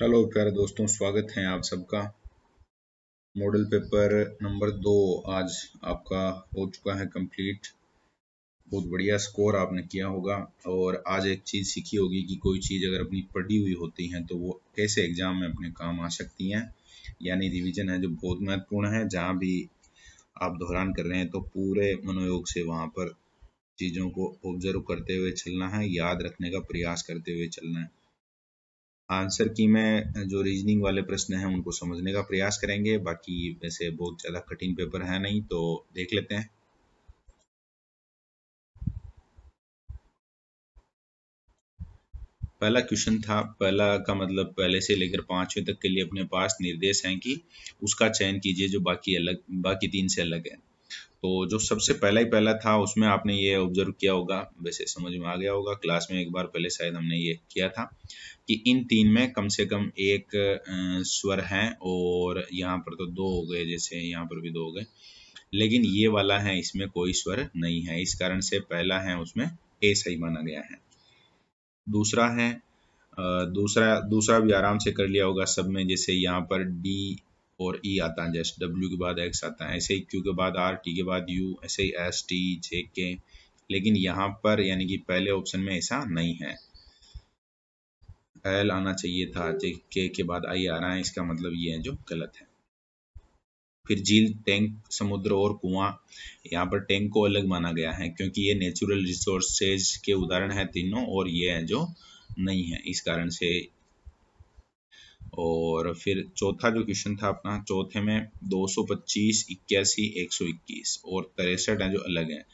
Hello प्यारे दोस्तों स्वागत है आप सबका मॉडल पेपर नंबर दो आज आपका हो चुका है कंप्लीट बहुत बढ़िया स्कोर आपने किया होगा और आज एक चीज़ सीखी होगी कि कोई चीज़ अगर अपनी पढ़ी हुई होती है तो वो कैसे एग्जाम में अपने काम आ सकती हैं यानी रिवीजन है जो बहुत महत्वपूर्ण है जहाँ भी आप दोहरान कर रहे हैं तो पूरे मनोयोग से वहाँ पर चीज़ों को ऑब्जर्व करते हुए चलना है याद रखने का प्रयास करते हुए चलना है आंसर की में जो रीजनिंग वाले प्रश्न हैं उनको समझने का प्रयास करेंगे बाकी वैसे बहुत ज़्यादा कठिन पेपर है नहीं तो देख लेते हैं पहला क्वेश्चन था पहला का मतलब पहले से लेकर पांचवें तक के लिए अपने पास निर्देश हैं कि उसका चयन कीजिए जो बाकी अलग बाकी तीन से अलग है तो जो सबसे पहला ही पहला था उसमें आपने ये ऑब्जर्व किया होगा वैसे समझ में आ गया होगा क्लास में एक बार पहले शायद हमने ये किया था कि इन तीन में कम से कम एक स्वर है और यहाँ पर तो दो हो गए जैसे यहाँ पर भी दो हो गए लेकिन ये वाला है इसमें कोई स्वर नहीं है इस कारण से पहला है उसमें ए सही माना गया है दूसरा है दूसरा दूसरा भी आराम से कर लिया होगा सब में जैसे यहाँ पर डी और ई e आता है जैसे डब्ल्यू के बाद एक्स आता है ऐसे ही क्यू के बाद आर टी के बाद यू ऐसे ही एस टी जे के लेकिन यहाँ पर यानी कि पहले ऑप्शन में ऐसा नहीं है एल आना चाहिए था जे के के बाद आई आ रहा है इसका मतलब ये है जो गलत है फिर झील टैंक समुद्र और कुआं यहाँ पर टैंक को अलग माना गया है क्योंकि ये नेचुरल रिसोर्सेज के उदाहरण है तीनों और ये है जो नहीं है इस कारण से और फिर चौथा जो क्वेश्चन था अपना चौथे में 225, सौ इक्कीस और तिरसठ है जो अलग है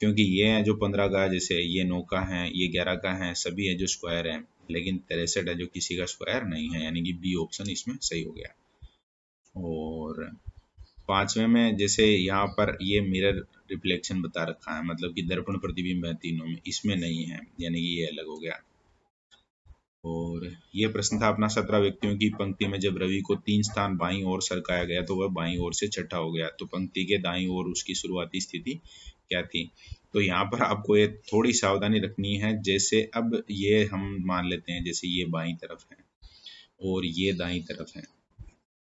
क्योंकि ये है जो पंद्रह का जैसे ये नौ का है ये ग्यारह का है सभी है जो स्क्वायर है लेकिन तिरसठ है जो किसी का स्क्वायर नहीं है यानी कि बी ऑप्शन इसमें सही हो गया और पांचवे में जैसे यहाँ पर ये मिरर रिफ्लेक्शन बता रखा है मतलब कि दर्पण प्रतिबिंब है तीनों में इसमें नहीं है यानी कि ये अलग हो गया और ये प्रश्न था अपना सत्रह व्यक्तियों की पंक्ति में जब रवि को तीन स्थान बाईं ओर सरकाया गया तो वह बाईं ओर से छठा हो गया तो पंक्ति के दाईं ओर उसकी शुरुआती स्थिति क्या थी तो यहाँ पर आपको ये थोड़ी सावधानी रखनी है जैसे अब ये हम मान लेते हैं जैसे ये बाई तरफ है और ये दाई तरफ है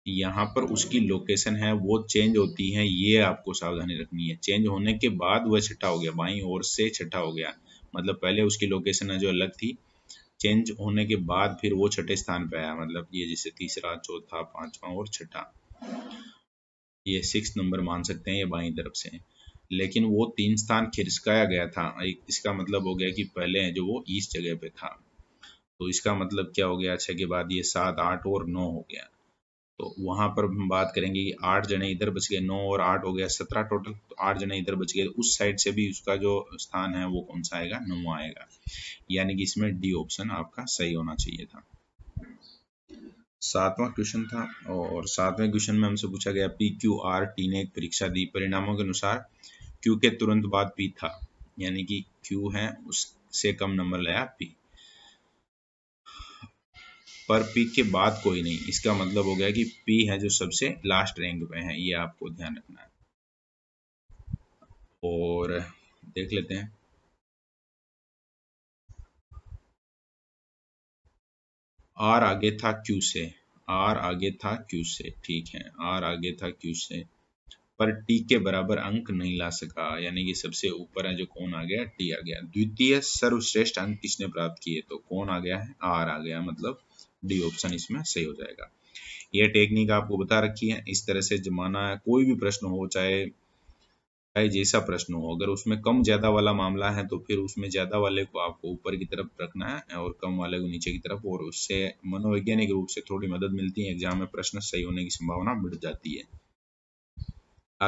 यहाँ पर उसकी लोकेशन है वो चेंज होती है ये आपको सावधानी रखनी है चेंज होने के बाद वह छठा हो गया बाई ओर से छठा हो गया मतलब पहले उसकी लोकेशन है जो अलग थी चेंज होने के बाद फिर वो छठे स्थान पे आया मतलब ये जैसे तीसरा चौथा पांचवा और छठा ये सिक्स नंबर मान सकते हैं ये बाई तरफ से लेकिन वो तीन स्थान खिसकाया गया था इसका मतलब हो गया कि पहले जो वो इस जगह पे था तो इसका मतलब क्या हो गया छह के बाद ये सात आठ और नौ हो गया तो वहां पर हम बात करेंगे कि आठ जने इधर बच गए नौ और आठ हो गया सत्रह टोटल तो आठ जने इधर बच गए उस साइड से भी उसका जो स्थान है वो कौन सा आएगा नौ आएगा यानी कि इसमें डी ऑप्शन आपका सही होना चाहिए था सातवां क्वेश्चन था और सातवें क्वेश्चन में हमसे पूछा गया पी क्यू आर टी ने एक परीक्षा दी परिणामों के अनुसार क्यू के तुरंत बाद पी था यानी कि क्यू है उससे कम नंबर लाया पी पर पी के बाद कोई नहीं इसका मतलब हो गया कि पी है जो सबसे लास्ट रैंक पे है ये आपको ध्यान रखना है और देख लेते हैं आर आगे था क्यू से आर आगे था क्यू से ठीक है आर आगे था क्यू से पर टी के बराबर अंक नहीं ला सका यानी कि सबसे ऊपर है जो कौन आ गया टी आ गया द्वितीय सर्वश्रेष्ठ अंक किसने प्राप्त किए तो कौन आ गया है आर आ गया मतलब डी ऑप्शन इसमें सही हो जाएगा ये टेक्निक आपको बता रखी है इस तरह से जमाना है कोई भी प्रश्न हो चाहे चाहे जैसा प्रश्न हो अगर उसमें कम ज्यादा वाला मामला है तो फिर उसमें ज्यादा वाले को आपको ऊपर की तरफ रखना है और कम वाले को नीचे की तरफ और उससे मनोवैज्ञानिक रूप से थोड़ी मदद मिलती है एग्जाम में प्रश्न सही होने की संभावना बढ़ जाती है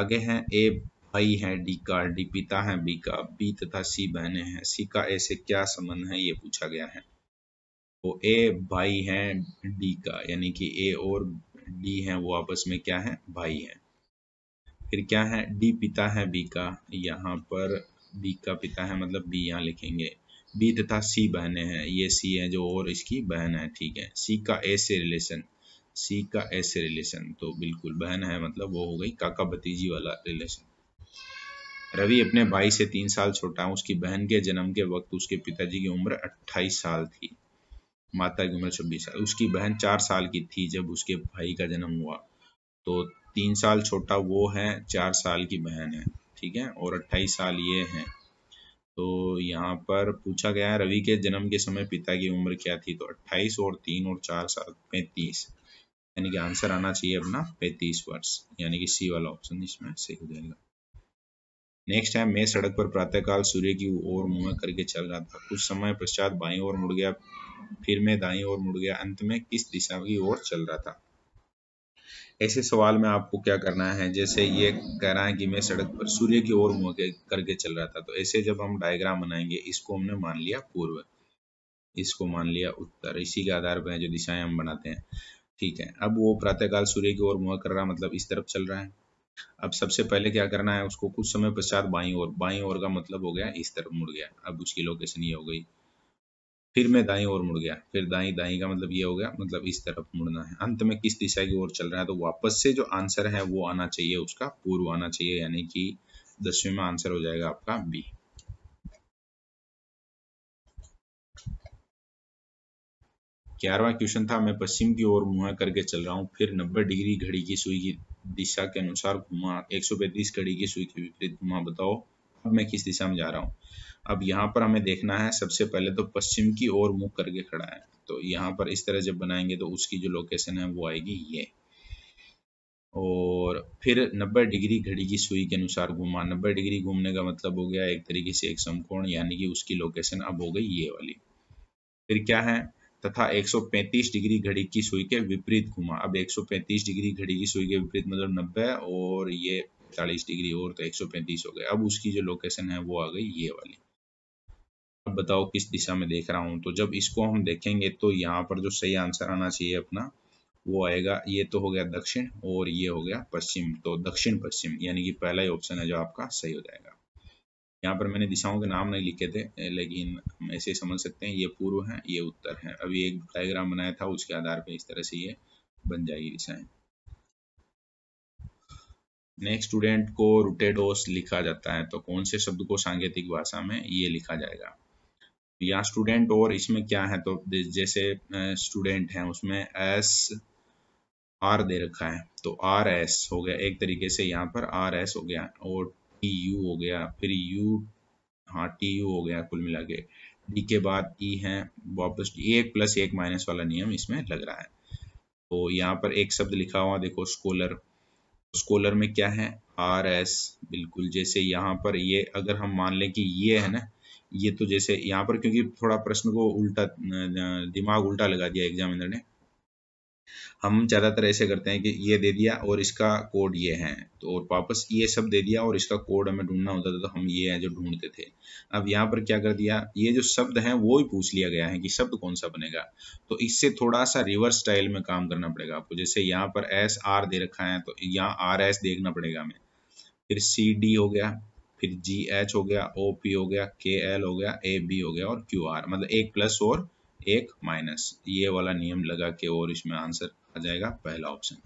आगे है ए भाई है डी का डी पिता है बी का बी तथा सी बहने हैं सी का ए से क्या संबंध है ये पूछा गया है वो तो ए भाई है डी का यानी कि ए और डी है वो आपस में क्या है भाई है फिर क्या है डी पिता है बी का यहाँ पर बी का पिता है मतलब बी यहाँ लिखेंगे बी तथा सी बहने हैं ये सी है जो और इसकी बहन है ठीक है सी का ए से रिलेशन सी का ए से रिलेशन तो बिल्कुल बहन है मतलब वो हो गई काका भतीजी वाला रिलेशन रवि अपने भाई से तीन साल छोटा है उसकी बहन के जन्म के वक्त उसके पिताजी की उम्र अट्ठाईस साल थी माता की उम्र छब्बीस साल उसकी बहन चार साल की थी जब उसके भाई का जन्म हुआ तो तीन साल छोटा वो है चार साल की बहन है ठीक है और अट्ठाईस साल ये हैं तो यहाँ पर पूछा गया है रवि के जन्म के समय पिता की उम्र क्या थी तो अट्ठाईस और तीन और चार साल पैंतीस यानी कि आंसर आना चाहिए अपना पैंतीस वर्ष यानी कि सी वाला ऑप्शन इसमें सही हो जाएगा नेक्स्ट है मैं सड़क पर प्रातःकाल सूर्य की ओर मुंह करके चल रहा था कुछ समय पश्चात बाई ओर मुड़ गया फिर मैं दाई ओर मुड़ गया अंत में किस दिशा की ओर चल रहा था ऐसे सवाल में आपको क्या करना है जैसे ये कह रहा है कि मैं सड़क पर सूर्य की ओर मुँह करके चल रहा था तो ऐसे जब हम डायग्राम बनाएंगे इसको हमने मान लिया पूर्व इसको मान लिया उत्तर इसी के आधार पर जो दिशाएं हम बनाते हैं ठीक है अब वो प्रातःकाल सूर्य की ओर मुह कर रहा मतलब इस तरफ चल रहा है अब सबसे पहले क्या करना है उसको कुछ समय पश्चात बाई और बाई और का मतलब हो गया इस तरफ मुड़ गया अब उसकी लोकेशन ये हो गई फिर मैं दाई और मुड़ गया फिर दाई दाई का मतलब ये हो गया मतलब इस तरफ मुड़ना है अंत में किस दिशा की ओर चल रहा है तो वापस से जो आंसर है वो आना चाहिए उसका पूर्व आना चाहिए यानी कि दसवीं में आंसर हो जाएगा आपका बी ग्यारहवा क्वेश्चन था मैं पश्चिम की ओर मुंह करके चल रहा हूँ फिर नब्बे डिग्री घड़ी की सुई की दिशा के अनुसार घुमा 135 घड़ी की सुई के विपरीत घुमा बताओ अब मैं किस दिशा में जा रहा हूँ अब यहाँ पर हमें देखना है सबसे पहले तो पश्चिम की ओर मुंह करके खड़ा है तो यहाँ पर इस तरह जब बनाएंगे तो उसकी जो लोकेशन है वो आएगी ये और फिर 90 डिग्री घड़ी की सुई के अनुसार घुमा 90 डिग्री घूमने का मतलब हो गया एक तरीके से एक समकोण यानी कि उसकी लोकेशन अब हो गई ये वाली फिर क्या है तथा 135 डिग्री घड़ी की सुई के विपरीत घुमा अब 135 डिग्री घड़ी की सुई के विपरीत मतलब 90 और ये 40 डिग्री और तो 135 हो गए अब उसकी जो लोकेशन है वो आ गई ये वाली अब बताओ किस दिशा में देख रहा हूँ तो जब इसको हम देखेंगे तो यहाँ पर जो सही आंसर आना चाहिए अपना वो आएगा ये तो हो गया दक्षिण और ये हो गया पश्चिम तो दक्षिण पश्चिम यानी कि पहला ही ऑप्शन है जो आपका सही हो जाएगा यहाँ पर मैंने दिशाओं के नाम नहीं लिखे थे लेकिन हम ऐसे समझ सकते हैं ये पूर्व है ये उत्तर है अभी एक डायग्राम बनाया था उसके आधार पर इस तरह से ये बन जाएगी दिशाएं नेक्स्ट स्टूडेंट को रुटेडोस लिखा जाता है तो कौन से शब्द को सांकेतिक भाषा में ये लिखा जाएगा या स्टूडेंट और इसमें क्या है तो जैसे स्टूडेंट है उसमें एस आर दे रखा है तो आर एस हो गया एक तरीके से यहाँ पर आर एस हो गया और टी यू हो गया फिर यू हाँ टी यू हो गया कुल मिला के डी के बाद ई e है वापस एक प्लस एक माइनस वाला नियम इसमें लग रहा है तो यहाँ पर एक शब्द लिखा हुआ देखो स्कोलर स्कोलर में क्या है आर एस बिल्कुल जैसे यहाँ पर ये अगर हम मान लें कि ये है ना ये तो जैसे यहाँ पर क्योंकि थोड़ा प्रश्न को उल्टा दिमाग उल्टा लगा दिया एग्जामिनर ने हम ज़्यादातर ऐसे करते हैं कि ये दे दिया और इसका कोड ये है तो और वापस ये सब दे दिया और इसका कोड हमें ढूंढना होता था तो हम ये है जो ढूंढते थे अब यहाँ पर क्या कर दिया ये जो शब्द है वो ही पूछ लिया गया है कि शब्द कौन सा बनेगा तो इससे थोड़ा सा रिवर्स स्टाइल में काम करना पड़ेगा आपको जैसे यहाँ पर एस आर दे रखा है तो यहाँ आर एस देखना पड़ेगा हमें फिर सी डी हो गया फिर जी एच हो गया ओ पी हो गया के एल हो गया ए बी हो गया और क्यू आर मतलब एक प्लस और एक माइनस ये वाला नियम लगा के और इसमें आंसर आ जाएगा पहला ऑप्शन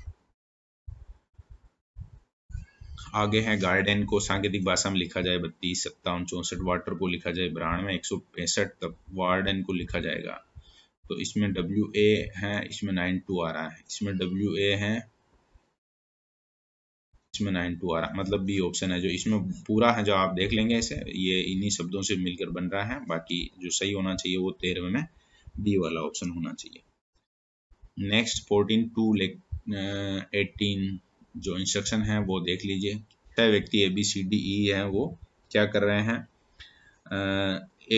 आगे है गार्डन को सांकेतिक भाषा में लिखा जाए बत्तीस सत्तावन चौसठ वाटर को लिखा जाए में एक सौ पैंसठ तक वार्डन को लिखा जाएगा तो इसमें डब्ल्यू ए है इसमें नाइन टू आ रहा है इसमें डब्ल्यू ए है इसमें नाइन टू आ रहा है मतलब बी ऑप्शन है जो इसमें पूरा है जो आप देख लेंगे इसे ये इन्हीं शब्दों से मिलकर बन रहा है बाकी जो सही होना चाहिए वो तेरहवे में बी वाला ऑप्शन होना चाहिए नेक्स्ट फोर्टीन टू एटीन जो इंस्ट्रक्शन है वो देख लीजिए छह व्यक्ति ए बी सी डी ई है वो क्या कर रहे हैं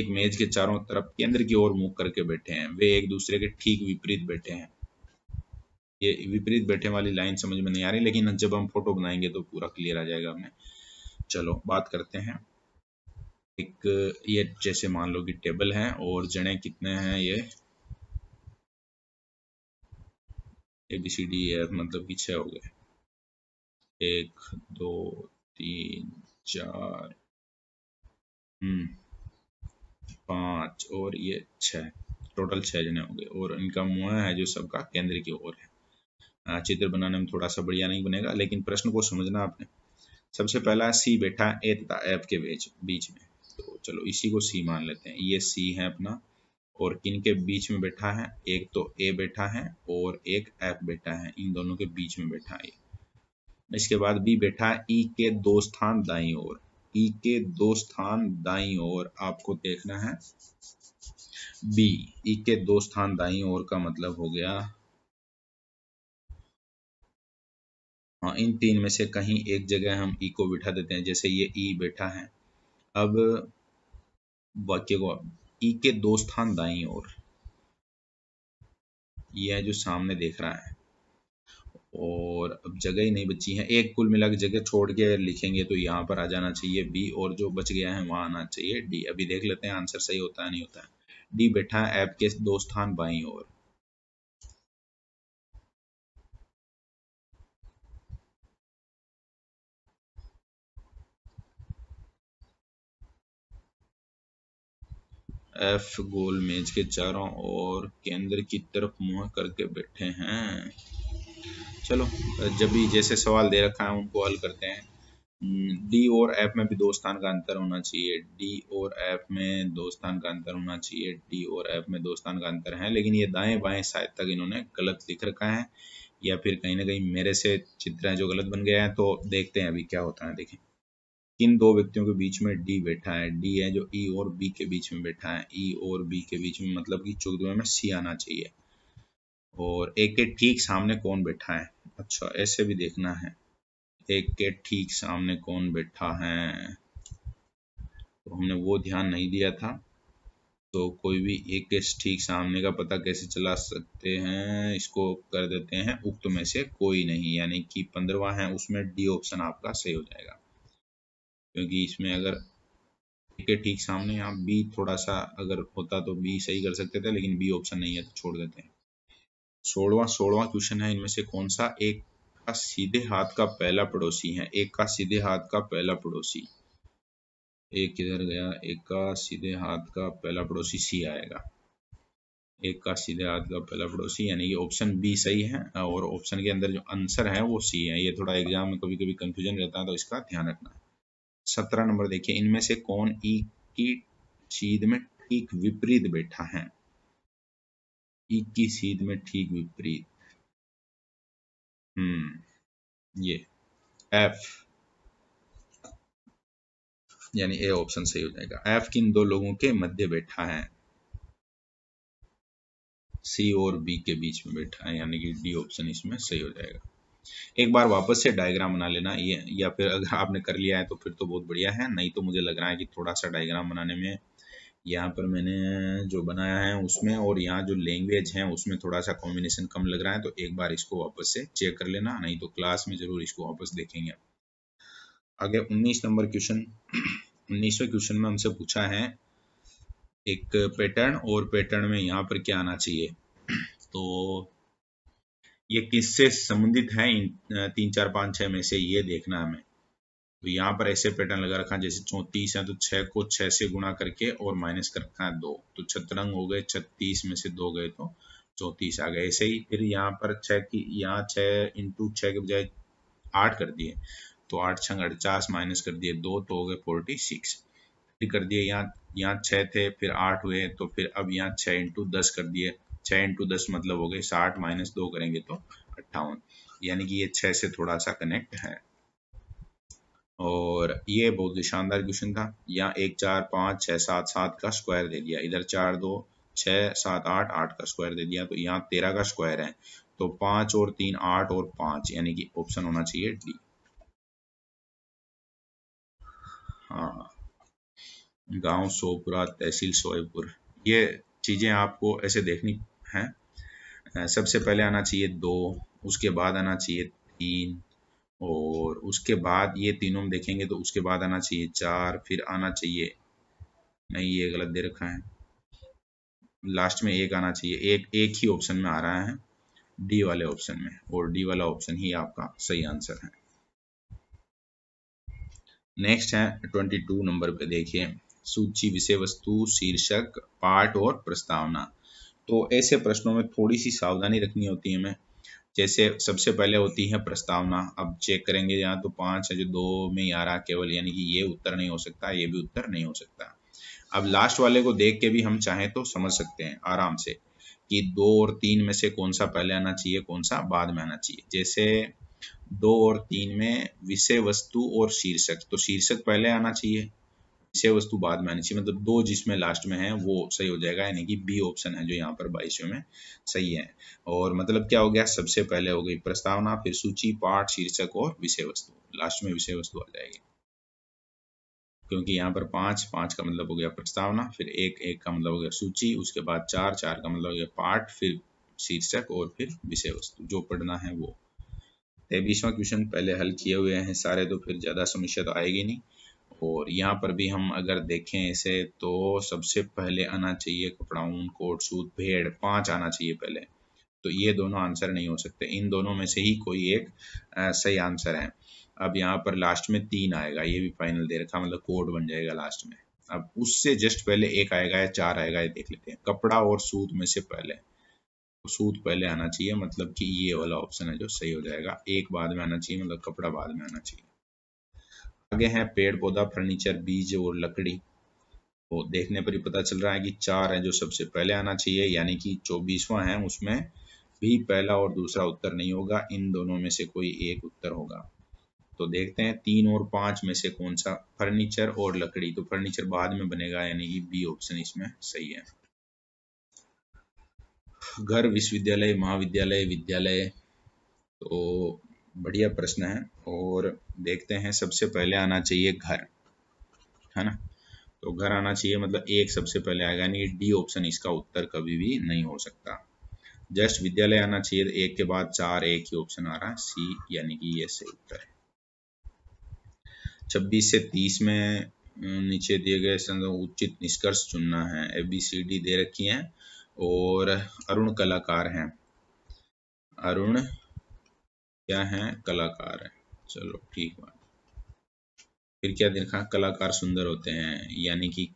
एक मेज के चारों तरफ केंद्र की ओर मुख करके बैठे हैं वे एक दूसरे के ठीक विपरीत बैठे हैं ये विपरीत बैठे वाली लाइन समझ में नहीं आ रही लेकिन जब हम फोटो बनाएंगे तो पूरा क्लियर आ जाएगा हमें चलो बात करते हैं एक ये जैसे मान लो कि टेबल है और जड़े कितने हैं ये A B C D F मतलब कि छः हो गए एक दो तीन चार हम्म, पांच और ये छः टोटल छह जने हो गए और इनका मुंह है जो सबका केंद्र की ओर है चित्र बनाने में थोड़ा सा बढ़िया नहीं बनेगा लेकिन प्रश्न को समझना आपने सबसे पहला सी बैठा ए तथा एफ के बीच बीच में तो चलो इसी को सी मान लेते हैं ये सी है अपना और किन के बीच में बैठा है एक तो ए बैठा है और एक एफ बैठा है इन दोनों के बीच में बैठा है इसके बाद बी बैठा ई e के दो स्थान दाई और ई e के दो स्थान दाई और आपको देखना है बी ई e के दो स्थान दाई और का मतलब हो गया हाँ, इन तीन में से कहीं एक जगह हम ई e को बिठा देते हैं जैसे ये ई e बैठा है अब वाक्य को ई e के दो स्थान दाई और यह जो सामने देख रहा है और अब जगह ही नहीं बची है एक कुल मिला के जगह छोड़ के लिखेंगे तो यहाँ पर आ जाना चाहिए बी और जो बच गया है वहां आना चाहिए डी अभी देख लेते हैं आंसर सही होता है नहीं होता है डी बैठा है ऐप के दो स्थान बाई और एफ गोल मेज के चारों ओर केंद्र की तरफ मुंह करके बैठे हैं चलो जब भी जैसे सवाल दे रखा है उनको हल करते हैं डी हम्म, और एफ में भी दो स्थान का अंतर होना चाहिए डी और एफ में दो स्थान का अंतर होना चाहिए डी और एफ में दो स्थान का अंतर है लेकिन ये दाएं बाएं शायद तक इन्होंने गलत लिख रखा है या फिर कहीं ना कहीं मेरे से चित्र है जो गलत बन गया है तो देखते हैं अभी क्या होता है देखें किन दो व्यक्तियों के बीच में डी बैठा है डी है जो ई e और बी के बीच में बैठा है ई e और बी के बीच में मतलब कि चुगदुए में सी आना चाहिए और एक के ठीक सामने कौन बैठा है अच्छा ऐसे भी देखना है एक के ठीक सामने कौन बैठा है तो हमने वो ध्यान नहीं दिया था तो कोई भी एक के ठीक सामने का पता कैसे चला सकते हैं इसको कर देते हैं उक्त में से कोई नहीं यानी कि पंद्रवा है उसमें डी ऑप्शन आपका सही हो जाएगा क्योंकि इसमें अगर है ठीक सामने आप बी थोड़ा सा अगर होता तो बी सही कर सकते थे लेकिन बी ऑप्शन नहीं है तो छोड़ देते हैं सोलवा सोलवा क्वेश्चन है इनमें से कौन सा एक का सीधे हाथ का पहला पड़ोसी है एक का सीधे हाथ का पहला पड़ोसी एक किधर गया एक का सीधे हाथ का पहला पड़ोसी सी आएगा एक का सीधे हाथ का पहला पड़ोसी यानी कि ऑप्शन बी सही है और ऑप्शन के अंदर जो आंसर है वो सी है ये थोड़ा एग्जाम में कभी कभी कंफ्यूजन रहता है तो इसका ध्यान रखना है सत्रह नंबर देखिए इनमें से कौन ई की सीध में ठीक विपरीत बैठा है ई की सीध में ठीक विपरीत हम्म ये एफ यानी ए ऑप्शन सही हो जाएगा एफ किन दो लोगों के मध्य बैठा है सी और बी के बीच में बैठा है यानी कि डी ऑप्शन इसमें सही हो जाएगा एक बार वापस से डायग्राम बना लेना ये या फिर अगर आपने कर लिया है तो फिर तो बहुत बढ़िया है नहीं तो मुझे लग रहा है कि थोड़ा सा डायग्राम बनाने में यहाँ पर मैंने जो बनाया है उसमें और यहाँ जो लैंग्वेज है उसमें थोड़ा सा कॉम्बिनेशन कम लग रहा है तो एक बार इसको वापस से चेक कर लेना नहीं तो क्लास में जरूर इसको वापस देखेंगे आगे 19 नंबर क्वेश्चन 19वें क्वेश्चन में हमसे पूछा है एक पैटर्न और पैटर्न में यहाँ पर क्या आना चाहिए तो ये किससे संबंधित है इन तीन चार पांच छह में से ये देखना हमें तो यहाँ पर ऐसे पैटर्न लगा रखा है जैसे चौतीस है तो छह को छह से गुणा करके और माइनस कर रखा है दो तो छतरंग हो गए छत्तीस में से दो गए तो चौतीस आ गए ऐसे ही फिर यहाँ पर छह की यहाँ छह इंटू छह के बजाय आठ कर दिए तो आठ छंग अड़चास माइनस कर दिए दो तो हो गए फोर्टी सिक्स फिर कर दिए यहाँ यहाँ छह थे फिर आठ हुए तो फिर अब यहाँ छह इंटू दस कर दिए छह इंटू दस मतलब हो गए साठ माइनस दो करेंगे तो अट्ठावन यानी कि ये छह से थोड़ा सा कनेक्ट है और ये बहुत ही शानदार क्वेश्चन था यहाँ एक चार पांच छह सात सात का स्क्वायर दे दिया इधर चार दो छह सात आठ आठ का स्क्वायर दे दिया तो यहाँ तेरह का स्क्वायर है तो पांच और तीन आठ और पांच यानी कि ऑप्शन होना चाहिए डी हाँ गांव सोपुरा तहसील सोएपुर ये चीज़ें आपको ऐसे देखनी हैं सबसे पहले आना चाहिए दो उसके बाद आना चाहिए तीन और उसके बाद ये तीनों में देखेंगे तो उसके बाद आना चाहिए चार फिर आना चाहिए नहीं ये गलत दे रखा है लास्ट में एक आना चाहिए एक एक ही ऑप्शन में आ रहा है डी वाले ऑप्शन में और डी वाला ऑप्शन ही आपका सही आंसर है नेक्स्ट है 22 नंबर पे देखिए सूची विषय वस्तु शीर्षक पाठ और प्रस्तावना तो ऐसे प्रश्नों में थोड़ी सी सावधानी रखनी होती है हमें जैसे सबसे पहले होती है प्रस्तावना अब चेक करेंगे यहाँ तो पांच है जो दो में ग्यारह केवल यानी कि ये उत्तर नहीं हो सकता ये भी उत्तर नहीं हो सकता अब लास्ट वाले को देख के भी हम चाहें तो समझ सकते हैं आराम से कि दो और तीन में से कौन सा पहले आना चाहिए कौन सा बाद में आना चाहिए जैसे दो और तीन में विषय वस्तु और शीर्षक तो शीर्षक पहले आना चाहिए छह वस्तु बाद में आनी चाहिए मतलब दो जिसमें लास्ट में है वो सही हो जाएगा यानी कि बी ऑप्शन है जो यहाँ पर बाईसवें में सही है और मतलब क्या हो गया सबसे पहले हो गई प्रस्तावना फिर सूची पाठ शीर्षक और विषय वस्तु लास्ट में विषय वस्तु आ जाएगी क्योंकि यहाँ पर पांच पांच का मतलब हो गया प्रस्तावना फिर एक एक का मतलब हो गया सूची उसके बाद चार चार का मतलब हो गया पाठ फिर शीर्षक और फिर विषय वस्तु जो पढ़ना है वो तेबीसवा क्वेश्चन पहले हल किए हुए हैं सारे तो फिर ज़्यादा समस्या तो आएगी नहीं और यहाँ पर भी हम अगर देखें इसे तो सबसे पहले आना चाहिए कपड़ा ऊन कोट सूत भेड़ पांच आना चाहिए पहले तो ये दोनों आंसर नहीं हो सकते इन दोनों में से ही कोई एक सही आंसर है अब यहाँ पर लास्ट में तीन आएगा ये भी फाइनल दे रखा मतलब कोड बन जाएगा लास्ट में अब उससे जस्ट पहले एक आएगा या चार आएगा ये देख लेते हैं कपड़ा और सूत में से पहले तो सूत पहले आना चाहिए मतलब कि ये वाला ऑप्शन है जो सही हो जाएगा एक बाद में आना चाहिए मतलब कपड़ा बाद में आना चाहिए आगे हैं पेड़ पौधा फर्नीचर बीज और लकड़ी तो देखने पर ही पता चल रहा है कि चार है जो सबसे पहले आना चाहिए यानी कि चौबीसवा है उसमें भी पहला और दूसरा उत्तर नहीं होगा इन दोनों में से कोई एक उत्तर होगा तो देखते हैं तीन और पांच में से कौन सा फर्नीचर और लकड़ी तो फर्नीचर बाद में बनेगा यानी कि बी ऑप्शन इसमें सही है घर विश्वविद्यालय महाविद्यालय विद्यालय तो बढ़िया प्रश्न है और देखते हैं सबसे पहले आना चाहिए घर है ना तो घर आना चाहिए मतलब एक सबसे पहले आएगा यानी डी ऑप्शन इसका उत्तर कभी भी नहीं हो सकता जस्ट विद्यालय आना चाहिए तो एक के बाद चार एक ही ऑप्शन आ रहा है सी यानी कि ये सही उत्तर है छब्बीस से तीस में नीचे दिए गए उचित निष्कर्ष चुनना है ए बी सी डी दे रखी है और अरुण कलाकार हैं अरुण क्या है कलाकार है चलो ठीक बात फिर क्या देखा कलाकार सुंदर होते हैं यानी कि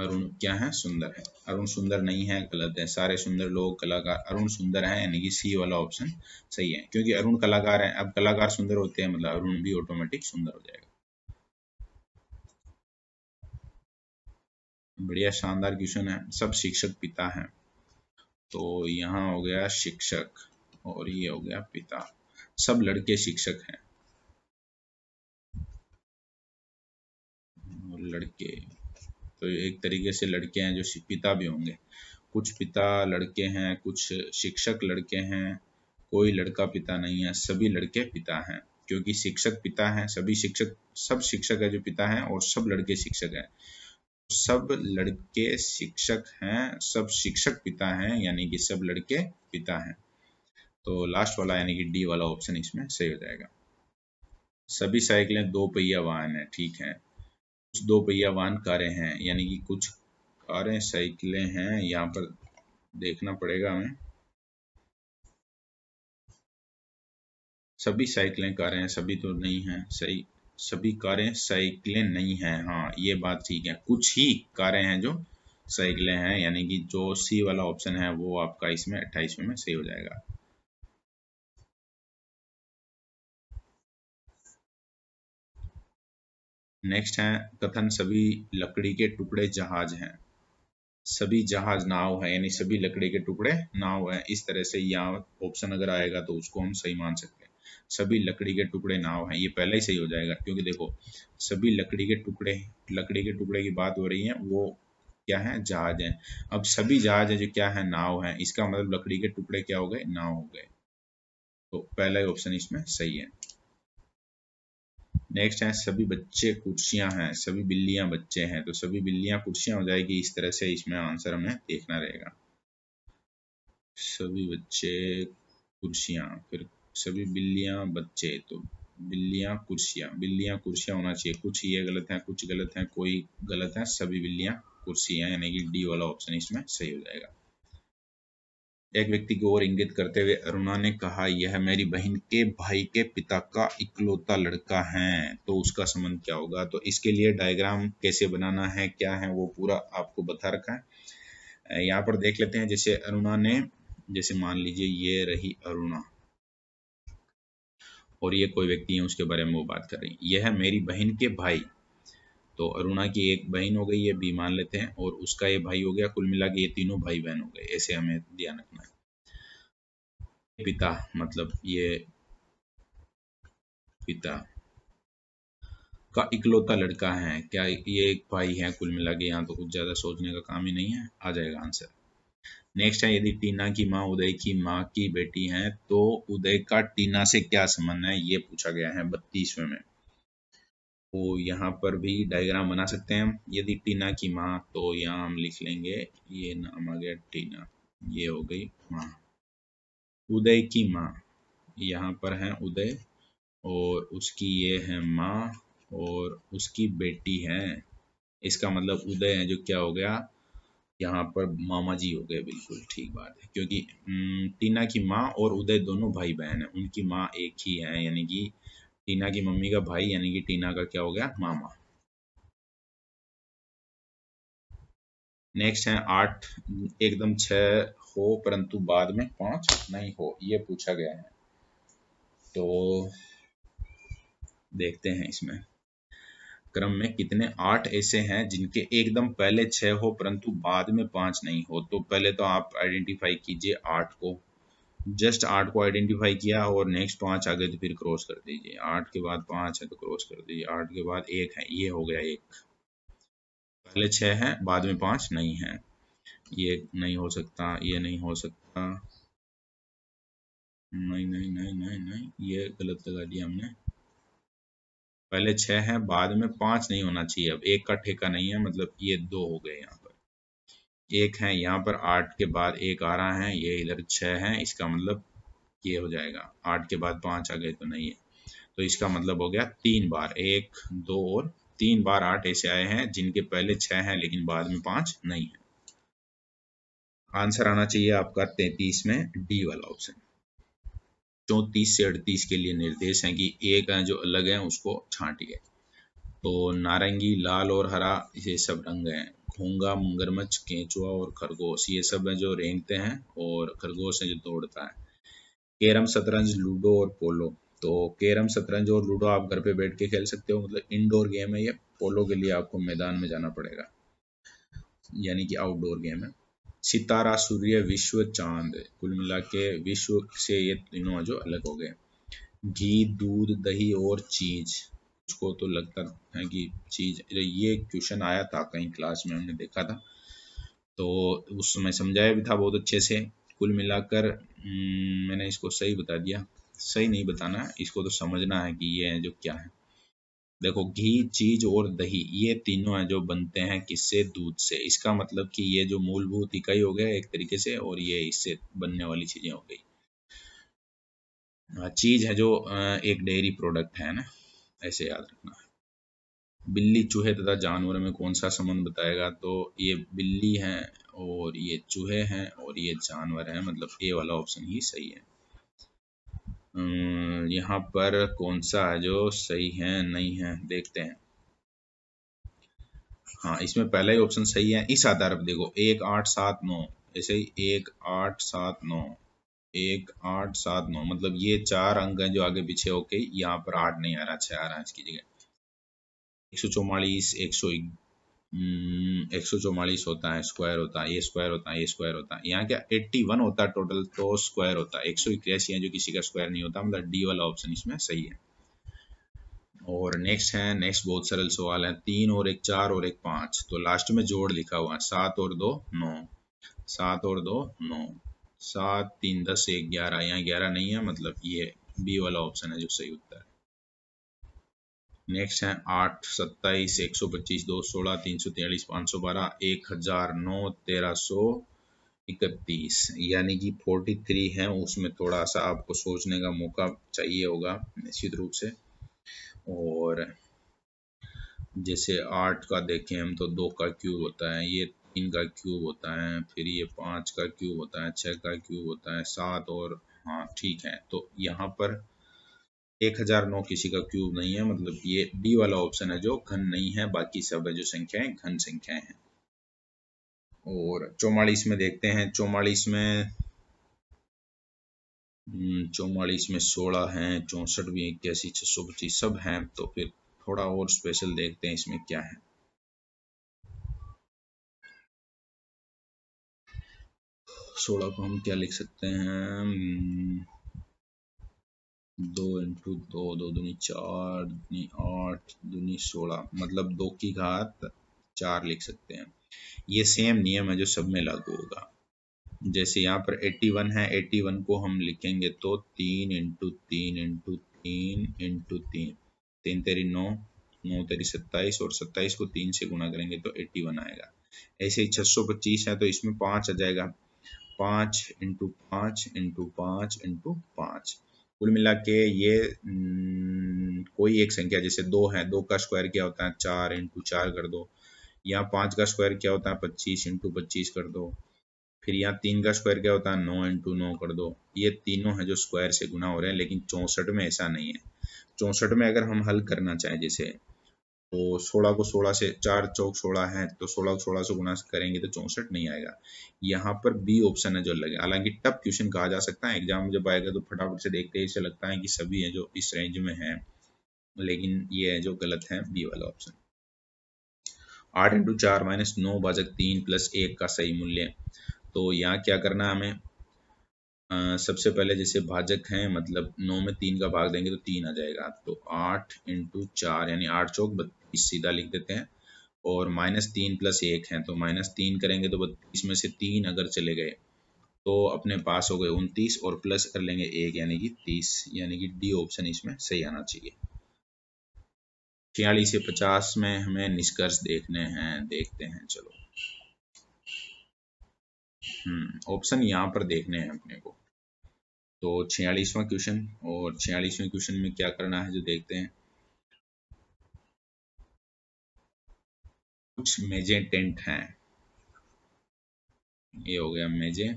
अरुण क्या है सुंदर है अरुण सुंदर नहीं है गलत है सारे सुंदर लोग कलाकार अरुण सुंदर है यानी कि सी वाला ऑप्शन सही है क्योंकि अरुण कलाकार है अब कलाकार सुंदर होते हैं मतलब अरुण भी ऑटोमेटिक सुंदर हो जाएगा बढ़िया शानदार क्वेश्चन है सब शिक्षक पिता हैं तो यहाँ हो गया शिक्षक और ये हो गया पिता सब लड़के शिक्षक हैं लड़के तो एक तरीके से लड़के हैं जो पिता भी होंगे कुछ पिता लड़के हैं कुछ शिक्षक लड़के हैं कोई लड़का पिता नहीं है सभी लड़के पिता हैं क्योंकि शिक्षक पिता हैं सभी शिक्षक सब शिक्षक है जो पिता हैं और सब लड़के शिक्षक हैं सब लड़के शिक्षक हैं सब शिक्षक पिता हैं यानी कि सब लड़के पिता हैं तो लास्ट वाला यानी कि डी वाला ऑप्शन इसमें सही हो जाएगा सभी साइकिलें दो पहिया वाहन है ठीक है कुछ दो पहिया वाहन कारें हैं यानी कि कुछ कारें साइकिलें हैं यहाँ पर देखना पड़ेगा हमें सभी साइकिलें कारें हैं सभी तो नहीं हैं सही सभी कारें साइकिलें नहीं हैं हाँ ये बात ठीक है कुछ ही कारें हैं जो साइकिलें हैं यानी कि जो सी वाला ऑप्शन है वो आपका इसमें अट्ठाईसवें में सही हो जाएगा नेक्स्ट है कथन सभी लकड़ी के टुकड़े जहाज हैं सभी जहाज नाव है यानी सभी लकड़ी के टुकड़े नाव है इस तरह से यहाँ ऑप्शन अगर आएगा तो उसको हम सही मान सकते हैं सभी लकड़ी के टुकड़े नाव हैं ये पहले ही सही हो जाएगा क्योंकि देखो सभी लकड़ी के टुकड़े लकड़ी के टुकड़े की बात हो रही है वो क्या है जहाज है अब सभी जहाज है जो क्या है नाव है इसका मतलब लकड़ी के टुकड़े क्या हो गए नाव हो गए तो पहला ही ऑप्शन इसमें सही है नेक्स्ट है सभी बच्चे कुर्सियां हैं सभी बिल्लियां बच्चे हैं तो सभी बिल्लियां कुर्सियां हो जाएगी इस तरह से इसमें आंसर हमें देखना रहेगा सभी बच्चे कुर्सियां फिर सभी बिल्लियां बच्चे तो बिल्लियां कुर्सियां बिल्लियां कुर्सियां होना चाहिए कुछ ये गलत है कुछ गलत है कोई गलत है सभी बिल्लियां कुर्सियां यानी कि डी वाला ऑप्शन इसमें सही हो जाएगा एक व्यक्ति की ओर इंगित करते हुए अरुणा ने कहा यह मेरी बहन के भाई के पिता का इकलौता लड़का है तो उसका संबंध क्या होगा तो इसके लिए डायग्राम कैसे बनाना है क्या है वो पूरा आपको बता रखा है यहाँ पर देख लेते हैं जैसे अरुणा ने जैसे मान लीजिए ये रही अरुणा और ये कोई व्यक्ति है उसके बारे में वो बात कर रही है यह मेरी बहन के भाई तो अरुणा की एक बहन हो गई है बी मान लेते हैं और उसका ये भाई हो गया कुल मिला के ये तीनों भाई बहन हो गए ऐसे हमें ध्यान रखना है पिता मतलब ये पिता का इकलौता लड़का है क्या ये एक भाई है कुल मिला के यहाँ तो कुछ ज़्यादा सोचने का काम ही नहीं है आ जाएगा आंसर नेक्स्ट है यदि टीना की माँ उदय की माँ की बेटी है तो उदय का टीना से क्या संबंध है ये पूछा गया है बत्तीसवें में वो यहाँ पर भी डायग्राम बना सकते हैं हम यदि टीना की माँ तो यहाँ हम लिख लेंगे ये नाम आ गया टीना ये हो गई माँ उदय की माँ यहाँ पर है उदय और उसकी ये है माँ और उसकी बेटी है इसका मतलब उदय है जो क्या हो गया यहाँ पर मामा जी हो गए बिल्कुल ठीक बात है क्योंकि टीना की माँ और उदय दोनों भाई बहन है उनकी माँ एक ही है यानी कि टीना की मम्मी का भाई यानी कि टीना का क्या हो गया मामा नेक्स्ट है आठ एकदम छ हो परंतु बाद में पांच नहीं हो ये पूछा गया है तो देखते हैं इसमें क्रम में कितने आठ ऐसे हैं जिनके एकदम पहले छह हो परंतु बाद में पांच नहीं हो तो पहले तो आप आइडेंटिफाई कीजिए आठ को जस्ट आठ को आइडेंटिफाई किया और नेक्स्ट पांच आ गए तो फिर क्रॉस कर दीजिए आठ के बाद पांच है तो क्रॉस कर दीजिए आठ के बाद एक है ये हो गया एक पहले छह है बाद में पांच नहीं है ये नहीं हो सकता ये नहीं हो सकता नहीं नहीं नहीं नहीं नहीं ये गलत लगा दिया हमने पहले छह है बाद में पांच नहीं होना चाहिए अब एक का ठेका नहीं है मतलब ये दो हो गए यहाँ एक है यहाँ पर आठ के बाद एक आ रहा है ये इधर छह है इसका मतलब ये हो जाएगा आठ के बाद पांच आ गए तो नहीं है तो इसका मतलब हो गया तीन बार एक दो और तीन बार आठ ऐसे आए हैं जिनके पहले छह हैं लेकिन बाद में पांच नहीं है आंसर आना चाहिए आपका तैतीस में डी वाला ऑप्शन चौतीस से अड़तीस के लिए निर्देश है कि एक है जो अलग है उसको छांटिए तो नारंगी लाल और हरा ये सब रंग हैं भोंगा मुंगरमच केंचुआ और खरगोश ये सब हैं जो रेंगते हैं और खरगोश है जो दौड़ता है कैरम शतरंज लूडो और पोलो तो कैरम शतरंज और लूडो आप घर पे बैठ के खेल सकते हो मतलब इंडोर गेम है ये पोलो के लिए आपको मैदान में जाना पड़ेगा यानी कि आउटडोर गेम है सितारा सूर्य विश्व चांद कुल मिला के विश्व से ये तीनों जो अलग हो गए घी दूध दही और चीज उसको तो लगता है कि चीज ये क्वेश्चन आया था कहीं क्लास में हमने देखा था तो उस समय समझाया भी था बहुत अच्छे से कुल मिलाकर हम्म, मैंने इसको सही बता दिया सही नहीं बताना इसको तो समझना है कि ये है जो क्या है देखो घी चीज और दही ये तीनों है जो बनते हैं किससे दूध से इसका मतलब कि ये जो मूलभूत इकाई हो गया एक तरीके से और ये इससे बनने वाली चीजें हो गई चीज है जो एक डेयरी प्रोडक्ट है ना ऐसे याद रखना है बिल्ली चूहे तथा जानवर में कौन सा संबंध बताएगा तो ये बिल्ली है और ये चूहे हैं और ये जानवर है मतलब ए वाला ऑप्शन ही सही है यहाँ पर कौन सा है जो सही है नहीं है देखते हैं हाँ इसमें पहला ही ऑप्शन सही है इस आधार पर देखो एक आठ सात नौ ऐसे ही एक आठ सात नौ एक आठ सात नौ मतलब ये चार अंक हैं जो आगे पीछे होके यहाँ पर आठ नहीं आ रहा छह आ रहा है इसकी जगह एक सौ चौवालीस एक सौ एक हम्म, सौ चौवालीस होता है स्क्वायर होता है ये स्क्वायर होता है ये स्क्वायर होता है यहाँ क्या एट्टी वन होता है टोटल तो स्क्वायर होता है एक सौ इक्यासी है जो किसी का स्क्वायर नहीं होता मतलब डी वाला ऑप्शन इसमें सही है और नेक्स्ट है नेक्स्ट बहुत सरल सवाल है तीन और एक चार और एक पांच तो लास्ट में जोड़ लिखा हुआ है सात और दो नौ सात और दो नौ सात तीन दस एक ग्यारह यहाँ ग्यारह नहीं है मतलब ये बी वाला ऑप्शन है जो सही उत्तर है नेक्स्ट है आठ सत्ताईस एक सौ पच्चीस दो सोलह तीन सौ तेलीस पाँच सौ बारह एक हजार नौ तेरह सौ इकतीस यानी कि फोर्टी थ्री है उसमें थोड़ा सा आपको सोचने का मौका चाहिए होगा निश्चित रूप से और जैसे आठ का देखें हम तो दो का क्यूब होता है ये तीन का क्यूब होता है फिर ये पाँच का क्यूब होता है छः का क्यूब होता है सात और हाँ ठीक है तो यहाँ पर एक हजार नौ किसी का क्यूब नहीं है मतलब ये डी वाला ऑप्शन है जो घन नहीं है बाकी सब है जो संख्याएं घन संख्याएं हैं और चौवालीस में देखते हैं चौवालीस में हम्म, चौवालीस में सोलह हैं चौंसठ भी इक्यासी छह सौ पच्चीस सब हैं तो फिर थोड़ा और स्पेशल देखते हैं इसमें क्या है सोलह को हम क्या लिख सकते हैं हम्म, दो इंटू दो दो दुनी चार दुनी आठ दूनी सोलह मतलब दो की घात चार लिख सकते हैं ये सेम नियम है जो सब में लागू होगा जैसे यहाँ पर 81 है 81 को हम लिखेंगे तो तीन इंटू तीन इंटू तीन इंटू तीन तीन तेरी नौ नौ तेरी सत्ताईस और सत्ताईस को तीन से गुना करेंगे तो 81 आएगा ऐसे ही 625 है तो इसमें पांच आ जाएगा पांच इंटू पाँच इंटू पाँच इंटू पांच कुल मिला के ये कोई एक संख्या जैसे दो है दो का स्क्वायर क्या होता है चार इंटू चार कर दो या पांच का स्क्वायर क्या होता है पच्चीस इंटू पच्चीस कर दो फिर यहाँ तीन का स्क्वायर क्या होता है नौ इंटू नौ कर दो ये तीनों है जो स्क्वायर से गुना हो रहे हैं लेकिन चौंसठ में ऐसा नहीं है चौंसठ में अगर हम हल करना चाहें जैसे तो सोलह को सोलह से चार चौक सोलह है तो सोलह को सोलह से गुना करेंगे तो चौसठ नहीं आएगा यहाँ पर बी ऑप्शन है जो लगे हालांकि टफ क्वेश्चन कहा जा सकता है एग्जाम में जब आएगा तो फटाफट से देखते हैं इसे लगता है कि सभी है जो इस रेंज में है लेकिन ये है जो गलत है बी वाला ऑप्शन आठ इंटू चार माइनस नौ बाजक तीन प्लस एक का सही मूल्य तो यहाँ क्या करना है हमें सबसे पहले जैसे भाजक हैं मतलब नौ में तीन का भाग देंगे तो तीन आ जाएगा तो आठ इंटू चार यानी आठ चौक बत्तीस सीधा लिख देते हैं और माइनस तीन प्लस एक है तो माइनस तीन करेंगे तो बत्तीस में से तीन अगर चले गए तो अपने पास हो गए उनतीस और प्लस कर लेंगे एक यानी कि तीस यानी कि डी ऑप्शन इसमें सही आना चाहिए छियालीस से पचास में हमें निष्कर्ष देखने हैं देखते हैं चलो ऑप्शन हम्म, यहाँ पर देखने हैं अपने को तो छियालीसवां क्वेश्चन और छियालीसवें क्वेश्चन में क्या करना है जो देखते हैं कुछ मेजे टेंट हैं ये हो गया मेजे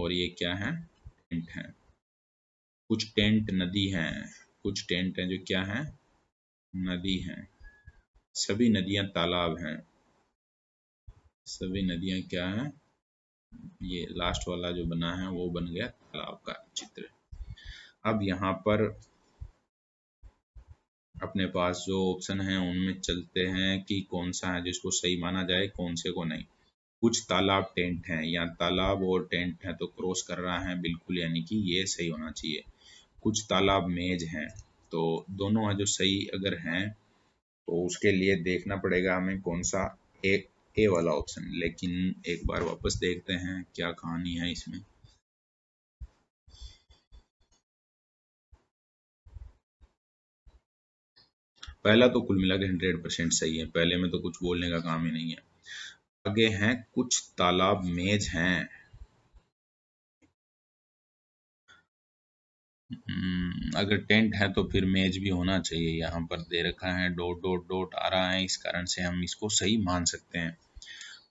और ये क्या है टेंट है कुछ टेंट नदी हैं कुछ टेंट हैं जो क्या है नदी है सभी नदियां तालाब हैं सभी नदियां क्या है ये लास्ट वाला जो बना है वो बन गया तालाब का चित्र अब यहाँ पर अपने पास जो ऑप्शन है उनमें चलते हैं कि कौन सा है जिसको सही माना जाए कौन से को नहीं कुछ तालाब टेंट हैं या तालाब और टेंट है तो क्रॉस कर रहा है बिल्कुल यानी कि ये सही होना चाहिए कुछ तालाब मेज हैं तो दोनों जो सही अगर हैं तो उसके लिए देखना पड़ेगा हमें कौन सा एक ए वाला ऑप्शन लेकिन एक बार वापस देखते हैं क्या कहानी है इसमें पहला तो कुल मिला के हंड्रेड परसेंट सही है पहले में तो कुछ बोलने का काम ही नहीं है आगे हैं कुछ तालाब मेज हैं हम्म, अगर टेंट है तो फिर मेज भी होना चाहिए यहाँ पर दे रखा है डॉट डॉट डॉट आ रहा है इस कारण से हम इसको सही मान सकते हैं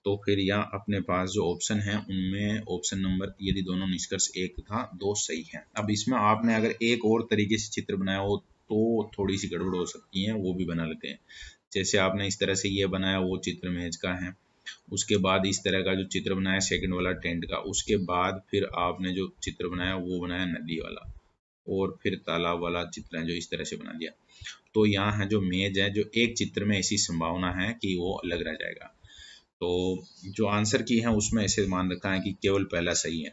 तो फिर या अपने पास जो ऑप्शन है उनमें ऑप्शन नंबर यदि दोनों निष्कर्ष एक था दो सही है अब इसमें आपने अगर एक और तरीके से चित्र बनाया हो तो थोड़ी सी गड़बड़ हो सकती है वो भी बना लेते हैं जैसे आपने इस तरह से ये बनाया वो चित्र मेज का है उसके बाद इस तरह का जो चित्र बनाया सेकंड वाला टेंट का उसके बाद फिर आपने जो चित्र बनाया वो बनाया नदी वाला और फिर तालाब वाला चित्र है जो इस तरह से बना दिया तो यहाँ है जो मेज है जो एक चित्र में ऐसी संभावना है कि वो अलग रह जाएगा तो जो आंसर की है उसमें ऐसे मान रखा है कि केवल पहला सही है